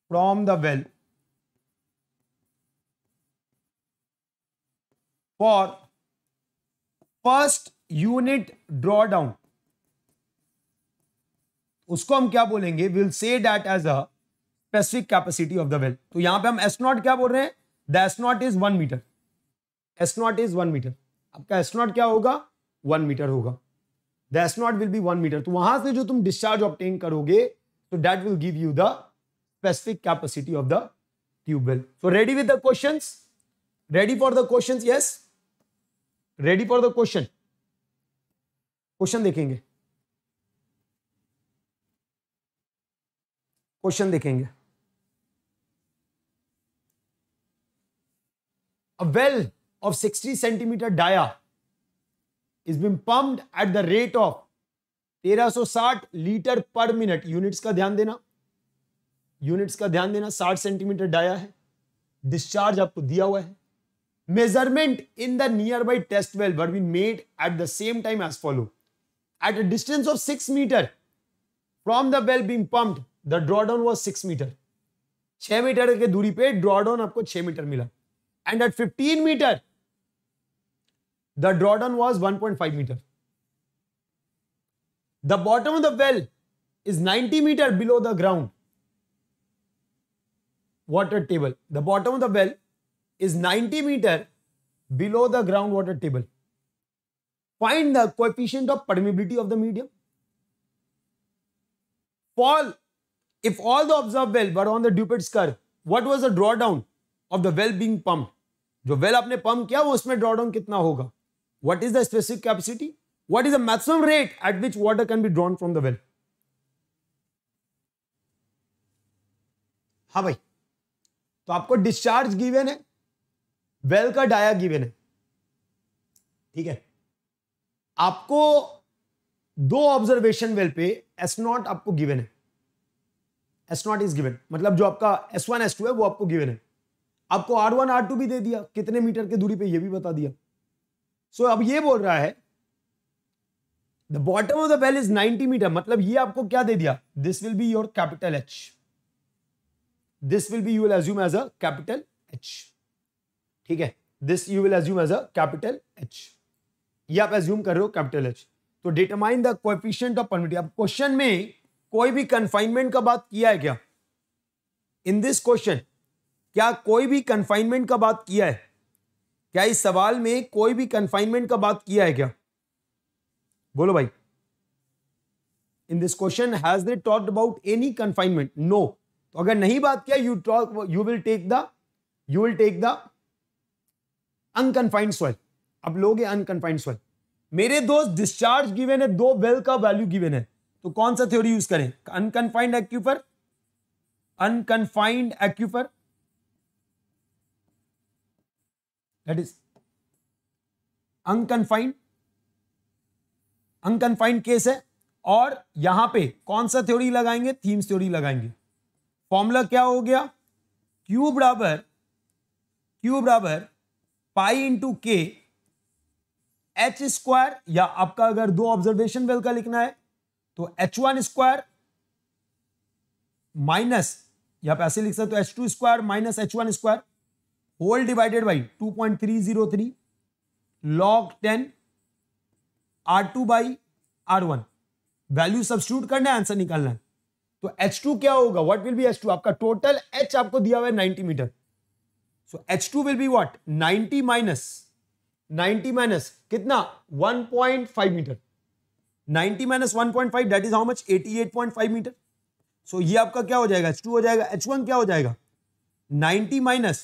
from the well for first unit draw down उसको हम क्या बोलेंगे will say that as a specific capacity of the well तो यहां पे हम S naught क्या बोल रहे हैं the S naught is one metre S naught is one metre आपका एस नॉट क्या होगा वन मीटर होगा the S naught will be one metre तो वहां से जो तुम डिस्चार्ज ऑप्टेन करोगे तो that will give you the specific capacity of the tube well so ready with the question ready for the question yes ready for the question question देखेंगे question देखेंगे a well of 60 centimetre dia is being pumped at the rate of 1360 litre per minute units का ध्यान देना units का ध्यान देना 60 centimetre dia है discharge आपको दिया हुआ है measurement in the nearby test well were be made at the same time as follow at a distance of 6 meter from the well being pumped the drawdown was 6 meter 6 metre के दूरी पे drawdown आपको 6 metre मिला and at 15 metre the drawdown was 1.5 metre the bottom of the well is 90 metre below the ground water table the bottom of the well is 90 meter below the groundwater table find the of permeability of the medium fall if all the observe well were on the Dupuit's curve what was the drawdown of the well being pump जो well आपने pump किया वो उसमें drawdown कितना होगा what is the specific capacity what is the maximum rate at which water can be drawn from the well हाँ भाई तो आपको डिस्चार्ज गिवेन है वेल का डाया गिवेन है ठीक है आपको दो ऑब्जर्वेशन वेल पे एस नॉट आपको गिवन है एस नॉट इज गिवन मतलब जो आपका एस वन एस टू है वो आपको गिवन है आपको आर वन आर टू भी दे दिया कितने मीटर की दूरी पे ये भी बता दिया सो so, अब ये बोल रहा है the bottom of the well is 90 metre मतलब ये आपको क्या दे दिया this will be your capital H this will be you will assume as a capital H ठीक है this you will assume as a capital H ये आप एज्यूम कर रहे हो कैपिटल एच तो determine the coefficient of permittive अब question में कोई भी कन्फाइनमेंट का बात किया है क्या इन दिस क्वेश्चन क्या कोई भी कन्फाइनमेंट का बात किया है क्या इस सवाल में कोई भी कन्फाइनमेंट का बात किया है क्या बोलो भाई in this question has they talked about any confinement no तो अगर नहीं बात किया you talk you will take the you will take the unconfined soil अब लोगे अनकंफाइंड स्वेल मेरे दोस्त डिस्चार्ज गिवेन है दो बेल का वैल्यू गिवेन है तो कौन सा थ्योरी यूज करें unconfined aquifer unconfined aquifer that is unconfined unconfined case है और यहां पे कौन सा थ्योरी लगाएंगे थीम्स थ्योरी लगाएंगे फॉर्मूला क्या हो गया क्यू बराबर क्यू बराबर पाई इंटू के एच स्क्वायर या आपका अगर दो ऑब्जर्वेशन वेल का लिखना है तो एच वन स्क्वायर माइनस या आप ऐसे लिख सकते हो H two square minus H one square whole divided by two point three zero three log ten are two by are one value substitute करना है आंसर निकालना है तो एच टू क्या होगा what will be H two आपका total H आपको दिया हुआ है ninety metre so two will be what ninety minus 90 minus कितना 1.5 metre 90 minus 1.5 that is how much 88.5 metre so ये आपका क्या हो जाएगा एच हो जाएगा H1 क्या हो जाएगा 90 माइनस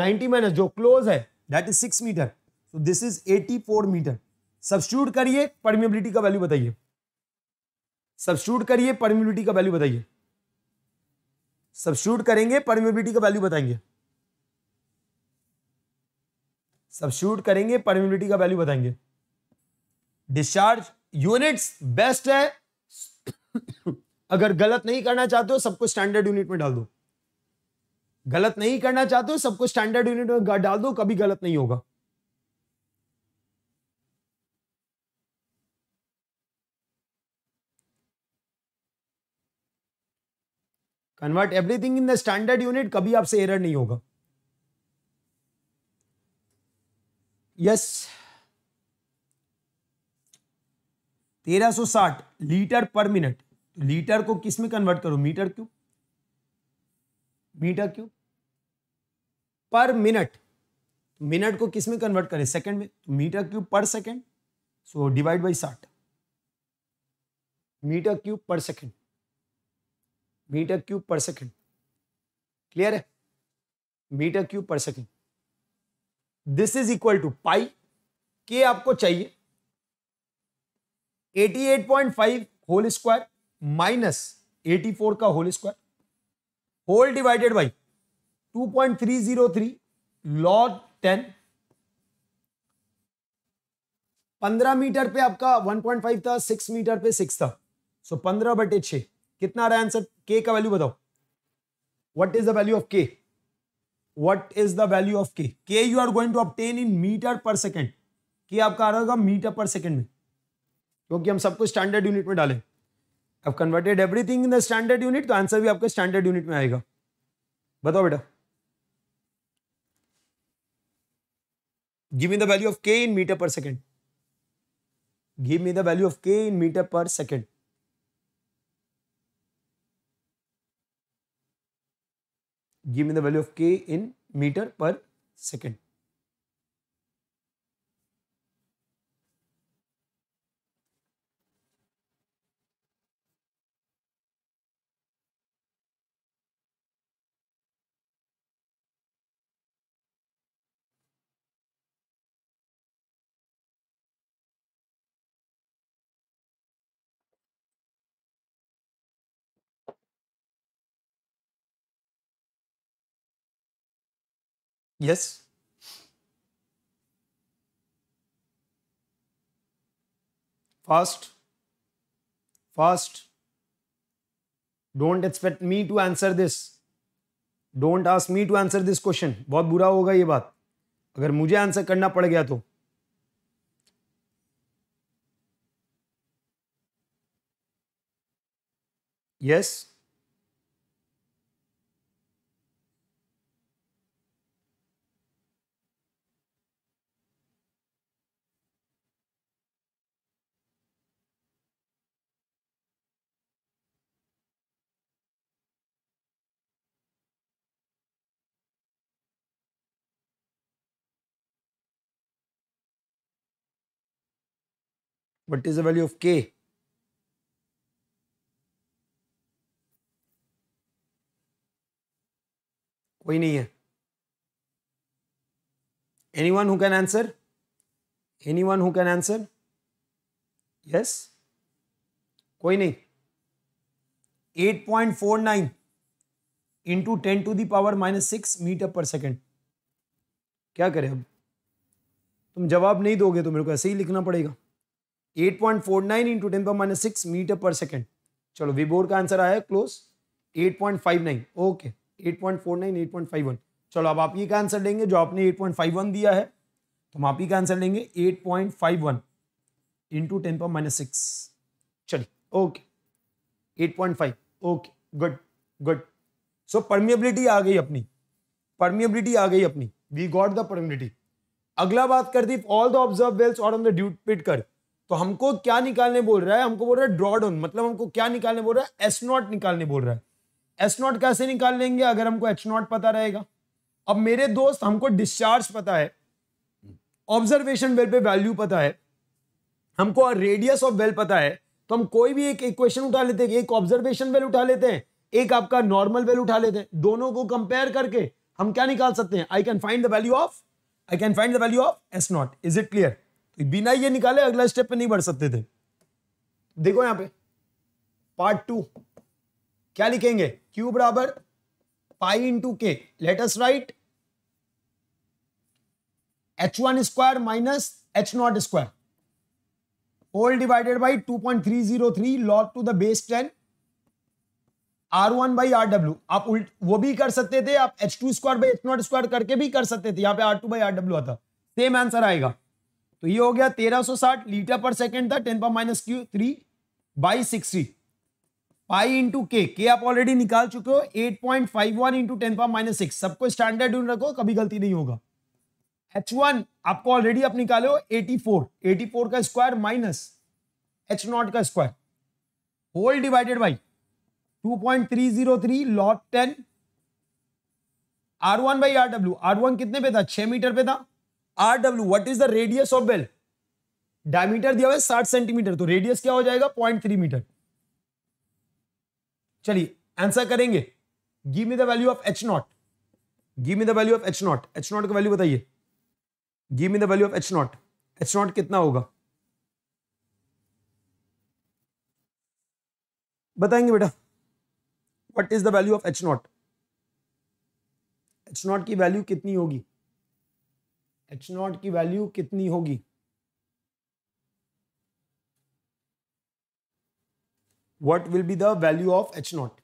90 माइनस जो क्लोज है that is 6 metre so this is 84 metre substitute करिए परमिबिलिटी का वैल्यू बताइए सब्सिट्यूट करिए परमिबिलिटी का वैल्यू बताइए सब्सिट्यूट करेंगे परमिबिलिटी का वैल्यू बताएंगे शूट करेंगे परमिबिलिटी का वैल्यू बताएंगे डिस्चार्ज यूनिट्स बेस्ट है अगर गलत नहीं करना चाहते हो सबको स्टैंडर्ड यूनिट में डाल दो गलत नहीं करना चाहते हो सबको स्टैंडर्ड यूनिट में डाल दो कभी गलत नहीं होगा convert everything in the standard unit कभी आपसे एरर नहीं होगा यस 1360 लीटर पर मिनट तो लीटर को किस में कन्वर्ट करो metre cube metre cube per minute तो मिनट को किस में कन्वर्ट करें सेकंड में तो metre cube per second so divide by साठ metre cube per second metre cube per second clear है metre cube per second this is equal to pi के आपको चाहिए 88.5 होल स्क्वायर माइनस 84 का whole square whole divided by 2.303 log 10 15 metre पे आपका 1.5 था 6 metre पे 6 था सो so 15 बटे 6 कितना आ रहा है आंसर के का वैल्यू बताओ what is the value of K what is the value of k k you are going to obtain in meter per second k आपका आ रहा होगा मीटर पर सेकेंड में क्योंकि हम सबको स्टैंडर्ड यूनिट में डाले अब converted thing in the standard unit तो आंसर भी आपका स्टैंडर्ड यूनिट में आएगा बताओ बेटा give me the value of K in metre per second give me the value of K in metre per second give me the value of k in meter per second Yes. Fast. Fast. Don't expect me to answer this. Don't ask me to answer this question. बहुत बुरा होगा ये बात अगर मुझे answer करना पड़ गया तो yes yes? What is the value of k? कोई नहीं है anyone who can answer anyone who can answer yes कोई नहीं 8.49 into ten to the power minus six metre per second क्या करें अब तुम जवाब नहीं दोगे तो मेरे को ऐसे ही लिखना पड़ेगा 8.49 point four nine into ten पर minus six metre per second चलो विबोर का आंसर आया क्लोज 8.59 ओके 8.49 8.51 चलो अब आप ये का आंसर लेंगे जो आपने 8.51 दिया है तो हम आप ही का आंसर लेंगे 8.51 point five one into ten पर माइनस सिक्स चलिए okay 8.5 okay good good so permeability आ गई अपनी परमिएबिलिटी आ गई अपनी वी गॉट द परमिबिलिटी अगला बात करती ऑल द ऑब्जर्व वेल्स और on the Dupuit curve तो हमको क्या निकालने बोल रहा है हमको बोल रहा है ड्रॉडाउन मतलब हमको क्या निकालने बोल रहा है एस नॉट निकालने बोल रहा है एस नॉट कैसे निकाल लेंगे अगर हमको एच नॉट पता रहेगा अब मेरे दोस्त हमको डिस्चार्ज पता है ऑब्जर्वेशन वेल पे वैल्यू पता है हमको रेडियस ऑफ वेल पता है तो हम कोई भी एक इक्वेशन उठा लेते हैं एक ऑब्जर्वेशन वेल उठा लेते हैं एक आपका नॉर्मल वेल उठा लेते हैं दोनों को कंपेयर करके हम क्या निकाल सकते हैं I can find the value of I can find the value of S naught is it clear बिना ये निकाले अगला स्टेप पे नहीं बढ़ सकते थे देखो यहां पे पार्ट टू क्या लिखेंगे क्यू बराबर pi into K let's write H one square minus H naught square whole divided by two point three log to the base ten R one by are W आप उल्ट वो भी कर सकते थे आप H two square by H naught square करके भी कर सकते थे यहां पे R two by are W आता सेम आंसर आएगा तो ये हो गया 1360 लीटर पर सेकेंड था 10 पर minus Q three by sixty pi into K K आप ऑलरेडी निकाल चुके हो 8.51 point five one into ten पर माइनस सिक्स सबको स्टैंडर्ड यून रखो कभी गलती नहीं होगा एच वन आपको ऑलरेडी आप निकाले हो एटी फोर एटी फोर का स्क्वायर माइनस एच नॉट का square whole divided by two point three zero three log ten R one by are W R one कितने पे था छह मीटर पे था R W what is the radius of well diameter दिया हुआ है साठ सेंटीमीटर तो रेडियस क्या हो जाएगा पॉइंट थ्री मीटर चलिए आंसर करेंगे give me the value of H naught give me the value of H naught H naught का वैल्यू बताइए give me the value of H naught H naught कितना होगा बताएंगे बेटा what is the value of H naught H naught की value कितनी होगी H naught की वैल्यू कितनी होगी what will be the value of H naught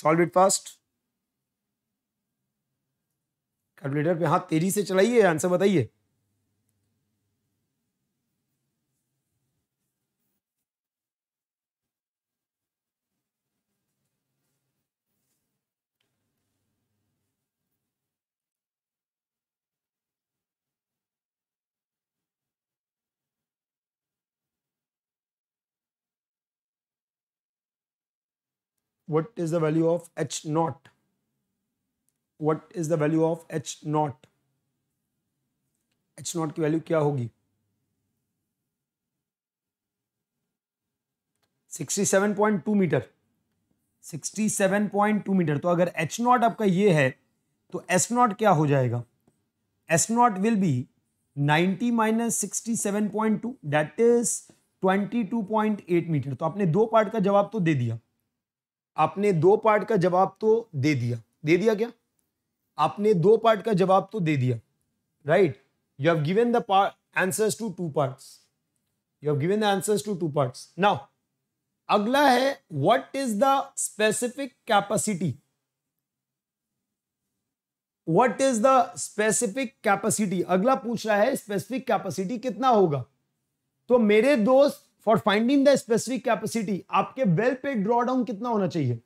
solve it fast calculator पे हाथ तेजी से चलाइए आंसर बताइए what is the value of h naught what is the value of h naught h naught की वैल्यू क्या होगी 67.2 meter 67.2 मीटर तो अगर एच नॉट आपका ये है तो एस नॉट क्या हो जाएगा S naught will be 90 minus sixty seven point two that is 22.8 metre तो आपने दो पार्ट का जवाब तो दे दिया आपने दो पार्ट का जवाब तो दे दिया दे दिया क्या आपने दो पार्ट का जवाब तो दे दिया right you have given the answers to two parts you have given the answers to two parts now अगला है what is the specific capacity what is the specific capacity अगला पूछ रहा है स्पेसिफिक कैपेसिटी कितना होगा तो मेरे दोस्त for finding the specific capacity आपके वेल पे ड्रॉडाउन कितना होना चाहिए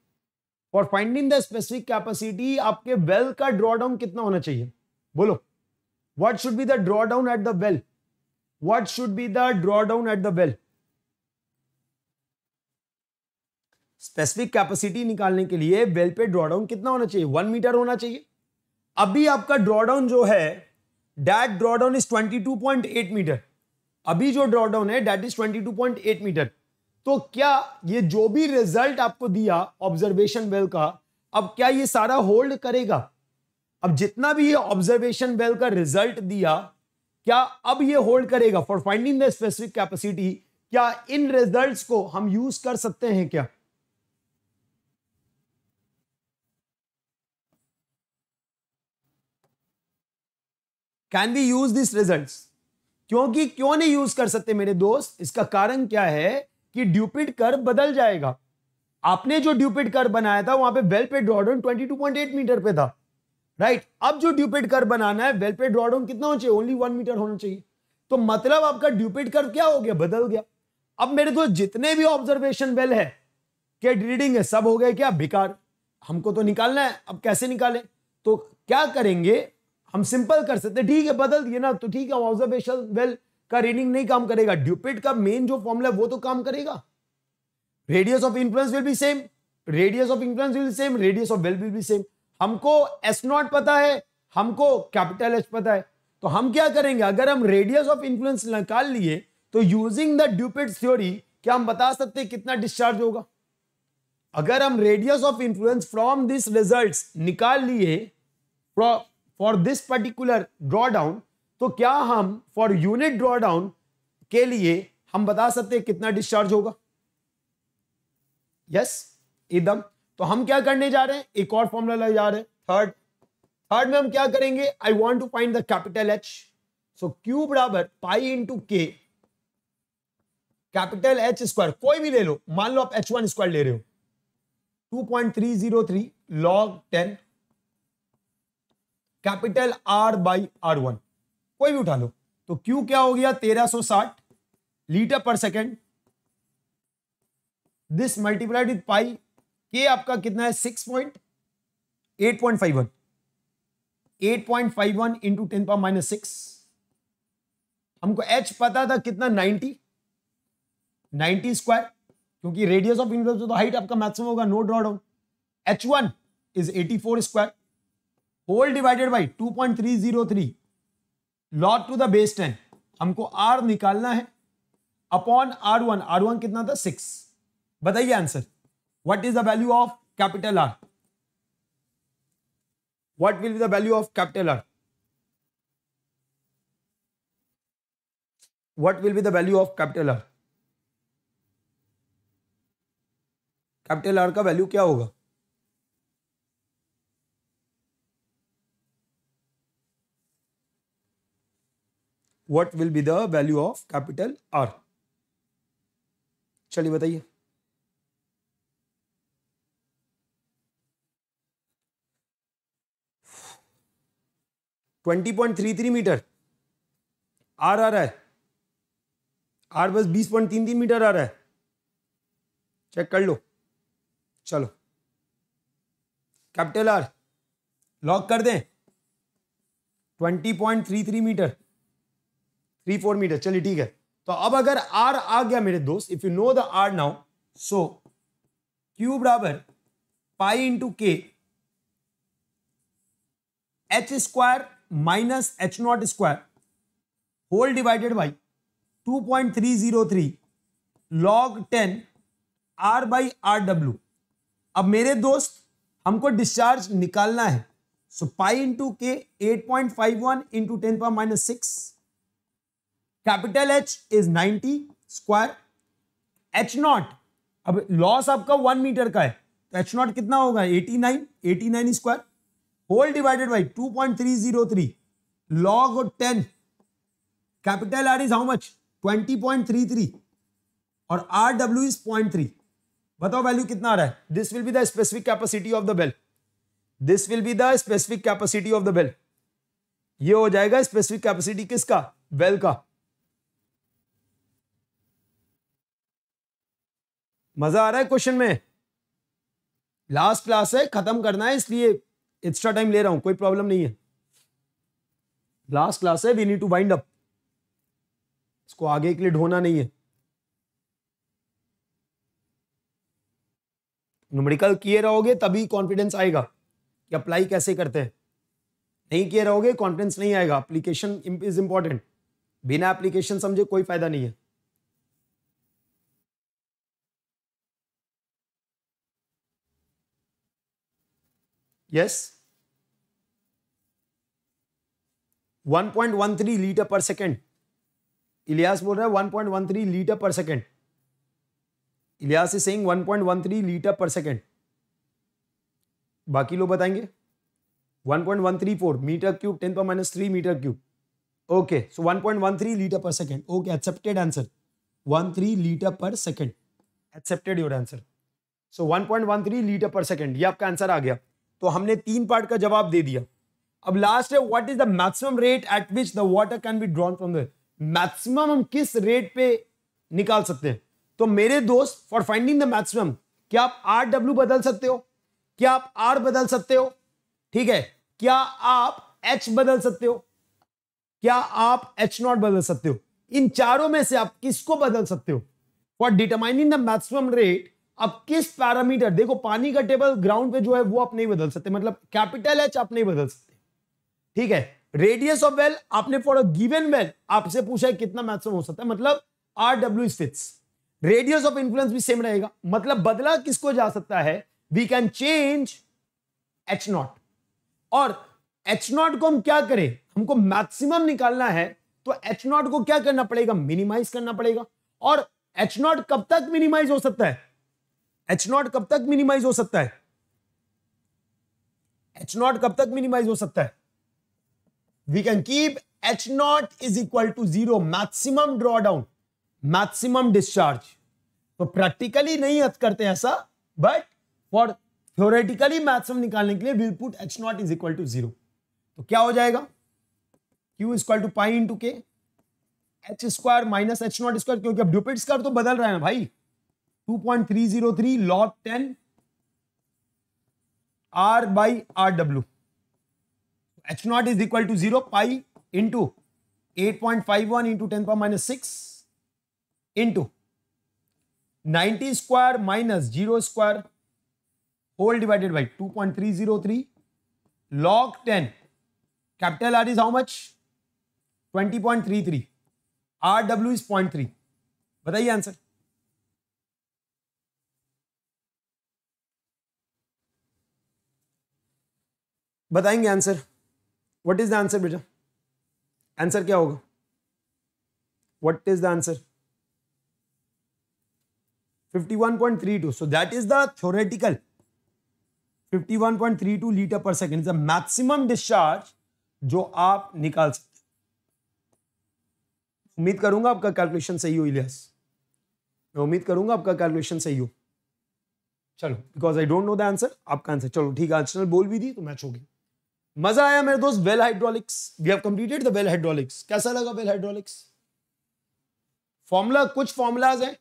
for finding the specific capacity आपके वेल का ड्रॉडाउन कितना होना चाहिए बोलो what should be the drawdown at the well what should be the drawdown at the well specific capacity निकालने के लिए वेल पे ड्रॉडाउन कितना होना चाहिए वन मीटर होना चाहिए अभी आपका ड्रॉडाउन जो है that drawdown is twenty two point eight metre अभी जो ड्रॉडाउन है डेट इज 22.8 मीटर तो क्या ये जो भी रिजल्ट आपको दिया ऑब्जर्वेशन वेल का अब क्या ये सारा होल्ड करेगा अब जितना भी ये ऑब्जर्वेशन वेल का रिजल्ट दिया क्या अब ये होल्ड करेगा for finding the specific capacity क्या इन रिजल्ट्स को हम यूज कर सकते हैं क्या can we use this results क्योंकि क्यों नहीं यूज कर सकते मेरे दोस्त इसका कारण क्या है कि ड्यूपिड कर बदल जाएगा आपने जो ड्यूपिड कर बनाया था वहां पे वेल पे 22.8 मीटर पे था राइट अब जो ड्यूपिड कर बनाना है वेल पे कितना होना चाहिए ओनली वन मीटर होना चाहिए तो मतलब आपका ड्यूपिड कर क्या हो गया बदल गया अब मेरे दोस्त जितने भी ऑब्जर्वेशन वेल है के रीडिंग है सब हो गए क्या बेकार हमको तो निकालना है अब कैसे निकालें तो क्या करेंगे हम सिंपल कर सकते ठीक है बदल दिए ना तो ठीक है ऑब्जर्वेशन वेल का रीडिंग नहीं काम करेगा ड्यूपिट का मेन जो फॉर्मूला वो तो काम करेगा radius of influence will be same radius of influence will same radius of well will be same हमको एस नॉट पता है हमको कैपिटल एच पता है तो हम क्या करेंगे अगर हम रेडियस ऑफ इन्फ्लुएंस निकाल लिए तो यूजिंग द ड्यूपिट थ्योरी क्या हम बता सकते हैं कितना डिस्चार्ज होगा अगर हम radius of influence from this results निकाल लिए for this particular drawdown तो क्या हम फॉर यूनिट ड्रॉ डाउन के लिए हम बता सकते हैं कितना डिस्चार्ज होगा यस एकदम तो हम क्या करने जा रहे हैं एक और फॉर्मूला लग जा रहे हैं थर्ड थर्ड में हम क्या करेंगे I want to find the capital H so Q बराबर पाई इंटू के कैपिटल एच स्क्वायर कोई भी ले लो मान लो आप एच वन स्क्वायर ले रहे हो two point three zero three log ten capital R by are one कोई भी उठा लो तो क्यू क्या हो गया 1360 litre per second this multiplied with pi K आपका कितना है six point eight point five one eight point five one into ten power minus six हमको एच पता था कितना नाइनटी नाइनटी स्क्वायर क्योंकि रेडियस ऑफ इन तो हाइट आपका मैक्सिमम होगा no drawdown H one is eighty four square whole divided by two point three zero three log to the base ten हमको आर निकालना है upon R one R one कितना था six बताइए answer what is the value of capital R what will be the value of capital R what will be the value of capital R capital R का value क्या होगा what will be the value of capital R चलिए बताइए twenty point three three metre R आ रहा है are बस बीस पॉइंट तीन तीन मीटर आ रहा है चेक कर लो चलो कैपिटल आर लॉक कर दें twenty point three three metre three four metre चलिए ठीक है तो अब अगर आर आ गया मेरे दोस्त if you know the R now so Q बराबर पाई इंटू के H square minus H naught square whole divided by 2.303 log 10 R by R W अब मेरे दोस्त हमको डिस्चार्ज निकालना है so pi into K eight point five one into ten पर minus six capital H is 90 square H naught अब loss आपका one metre का है तो एच नॉट कितना होगा 89 89 square whole divided by 2.303 log ten capital R is how much 20.33 और R W is point three बताओ वैल्यू कितना आ रहा है this will be the specific capacity of the well this will be the specific capacity of the well ये हो जाएगा specific capacity किसका बेल का मजा आ रहा है क्वेश्चन में लास्ट क्लास है खत्म करना है इसलिए एक्स्ट्रा टाइम ले रहा हूं कोई प्रॉब्लम नहीं है लास्ट क्लास है we need to wind up इसको आगे के लिए ढोना नहीं है न्यूमेरिकल किए रहोगे तभी कॉन्फिडेंस आएगा कि अप्लाई कैसे करते हैं नहीं किए रहोगे कॉन्फिडेंस नहीं आएगा एप्लीकेशन इज इंपॉर्टेंट बिना एप्लीकेशन समझे कोई फायदा नहीं है Yes. 1.13 litre per second Ilyas बोल रहा है 1.13 litre per second Ilyas is saying 1.13 litre per second बाकी लोग बताएंगे 1.134 मीटर क्यूब टेन पर minus three metre cube okay so 1.13 litre per second okay accepted answer 13 litre per second accepted your answer so 1.13 litre per second ये आपका answer आ गया तो हमने तीन पार्ट का जवाब दे दिया अब लास्ट है what is the maximum rate at which the water can be drawn from the maximum हम किस रेट पे निकाल सकते हैं तो मेरे दोस्त फॉर फाइंडिंग द मैक्सिमम क्या आप आर डब्ल्यू बदल सकते हो क्या आप आर बदल सकते हो ठीक है क्या आप एच बदल सकते हो क्या आप एच नॉट बदल सकते हो इन चारों में से आप किसको बदल सकते हो for determining the maximum rate अब किस पैरामीटर देखो पानी का टेबल ग्राउंड पे जो है वो आप नहीं बदल सकते मतलब कैपिटल एच आप नहीं बदल सकते ठीक है रेडियस ऑफ वेल आपने फॉर अ गिवन वेल आपसे पूछा है कितना मैक्सिमम हो सकता है मतलब R W fits radius of influence भी सेम रहेगा मतलब बदला किसको जा सकता है we can change H naught और एच नॉट को हम क्या करें हमको मैक्सिमम निकालना है तो एच नॉट को क्या करना पड़ेगा मिनिमाइज करना पड़ेगा और एच नॉट कब तक मिनिमाइज हो सकता है एच नॉट कब तक मिनिमाइज हो सकता है एच नॉट कब तक मिनिमाइज हो सकता है we can keep H naught is equal to zero maximum drawdown maximum discharge तो प्रैक्टिकली नहीं करते ऐसा बट फॉर थ्योरेटिकली मैक्सिमम निकालने के लिए will put H naught is equal to zero तो क्या हो जाएगा Q equal to pi two K H square minus H naught square क्योंकि अब ड्यूपिट्स का तो बदल रहा है ना भाई 2.303 log 10 R by RW. H naught is equal to 0 pi into 8.51 into 10 power minus 6 into 90 square minus 0 square whole divided by 2.303 log 10 capital R is how much 20.33 RW is 0.3 बताइए आंसर बताएंगे answer what is the answer बेटा answer क्या होगा what is the answer 51.32 so that is the theoretical 51.32 litre per second is the maximum discharge जो आप निकाल सकते उम्मीद करूंगा आपका कैलकुलेशन सही हो इलियास मैं उम्मीद करूंगा आपका कैलकुलेशन सही हो चलो because I don't know the answer आपका आंसर चलो ठीक है आंसर बोल भी दी तो मैच हो गया मजा आया मेरे दोस्त well hydraulics we have completed the well hydraulics कैसा लगा वेल हाइड्रोलिक्स फॉर्मूला कुछ फॉर्मूलाज हैं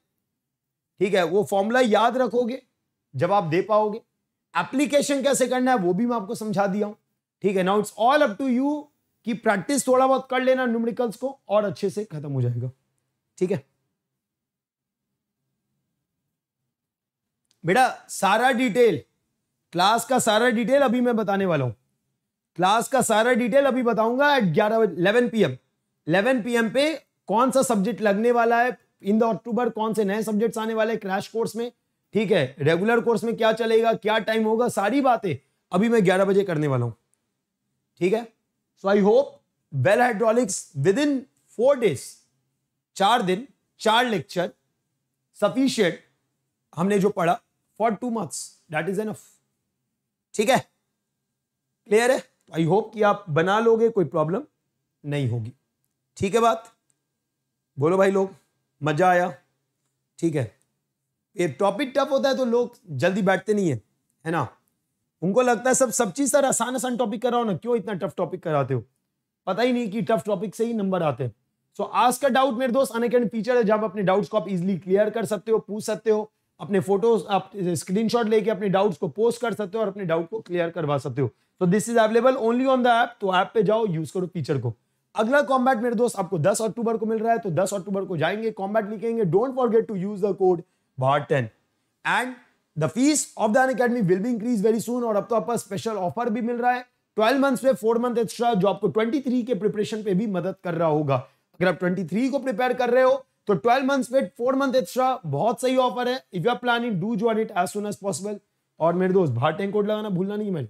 ठीक है वो फॉर्मूला याद रखोगे जब आप दे पाओगे एप्लीकेशन कैसे करना है वो भी मैं आपको समझा दिया हूं ठीक है now it's all up to you कि प्रैक्टिस थोड़ा बहुत कर लेना न्यूमेरिकल्स को और अच्छे से खत्म हो जाएगा ठीक है बेटा सारा डिटेल क्लास का सारा डिटेल अभी मैं बताने वाला हूं क्लास का सारा डिटेल अभी बताऊंगा एट ग्यारह eleven P M eleven P M पे कौन सा सब्जेक्ट लगने वाला है इन द अक्टूबर कौन से नए सब्जेक्ट्स आने वाले हैं क्रैश कोर्स में ठीक है रेगुलर कोर्स में क्या चलेगा क्या टाइम होगा सारी बातें अभी मैं ग्यारह बजे करने वाला हूँ ठीक है so I hope well hydraulics within four days चार दिन चार लेक्चर सफिशियंट हमने जो पढ़ा for two months that is enough ठीक है क्लियर है आई होप कि आप बना लोगे कोई प्रॉब्लम नहीं होगी ठीक है बात बोलो भाई लोग मज़ा आया ठीक है ये टॉपिक टफ होता है तो लोग जल्दी बैठते नहीं है है ना उनको लगता है सब सब चीज़ सर आसान आसान टॉपिक कराओ ना क्यों इतना टफ टॉपिक कराते हो पता ही नहीं कि टफ टॉपिक से ही नंबर आते हैं सो आज का डाउट मेरे दोस्त अनकेंड फीचर है जब अपने डाउट्स को आप इजिली क्लियर कर सकते हो पूछ सकते हो अपने फोटोज आप स्क्रीनशॉट लेके अपने डाउट्स को पोस्ट कर सकते हो और अपने डाउट को क्लियर करवा सकते हो तो this is available only on the app तो ऐप पे जाओ यूज करो फीचर को अगला कॉम्बैट मेरे दोस्त आपको 10 अक्टूबर को मिल रहा है तो 10 अक्टूबर को जाएंगे कॉम्बैट लिखेंगे don't forget to use the code bar ten and the fees of the academy will be increase very soon और अब तो आपको स्पेशल ऑफर भी मिल रहा है ट्वेल्व मंथ पे फोर मंथ एक्स्ट्रा जो आपको ट्वेंटी थ्री के प्रिपरेशन पे भी मदद कर रहा होगा अगर आप ट्वेंटी थ्री को प्रिपेयर कर रहे हो तो ट्वेल्व मंथ पे फोर मंथ एक्स्ट्रा बहुत सही ऑफर है if you are planning to join it as soon as possible और मेरे दोस्त भारत कोड लगाना भूलना नहीं मैं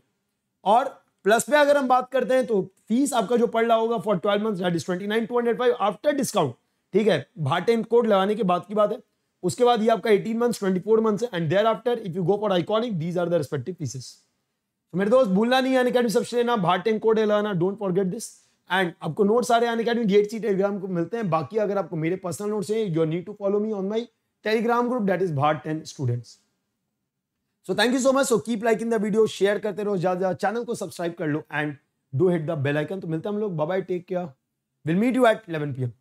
और प्लस में अगर हम बात करते हैं तो फीस आपका जो पड़ रहा होगा for twelve month that is twenty nine two hundred five after discount ठीक है भाटे कोड लगाने के बाद की बात है उसके बाद ये आपका 18 मंथ्स 24 मंथ्स है and there after if you go for iconic these are the respective pieces तो मेरे दोस्त भूलना नहीं अन अकेडमी सबसे लेना भाटेन कोड लगाना डोंट फॉरगेट दिस एंड आपको नोट सारे Unacademy GATE C Telegram को मिलते हैं बाकी अगर आपको मेरे पर्सनल नोट्स हैं you need to follow me on my Telegram group that is Bhat ten students so thank you so much so keep like in the video share करते रहो ज्यादा ज्यादा चैनल को सब्सक्राइब कर लो and do hit the bell icon तो मिलते हम लोग bye take care will meet you at 11 PM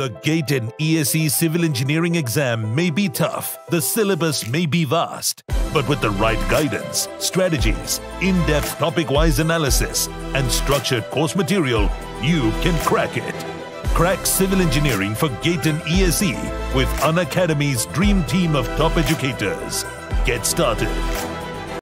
The GATE and ESE civil engineering exam may be tough, the syllabus may be vast, but with the right guidance, strategies, in depth topic wise analysis, and structured course material, you can crack it. crack civil engineering for GATE and ESE with Unacademy's dream team of top educators. Get started.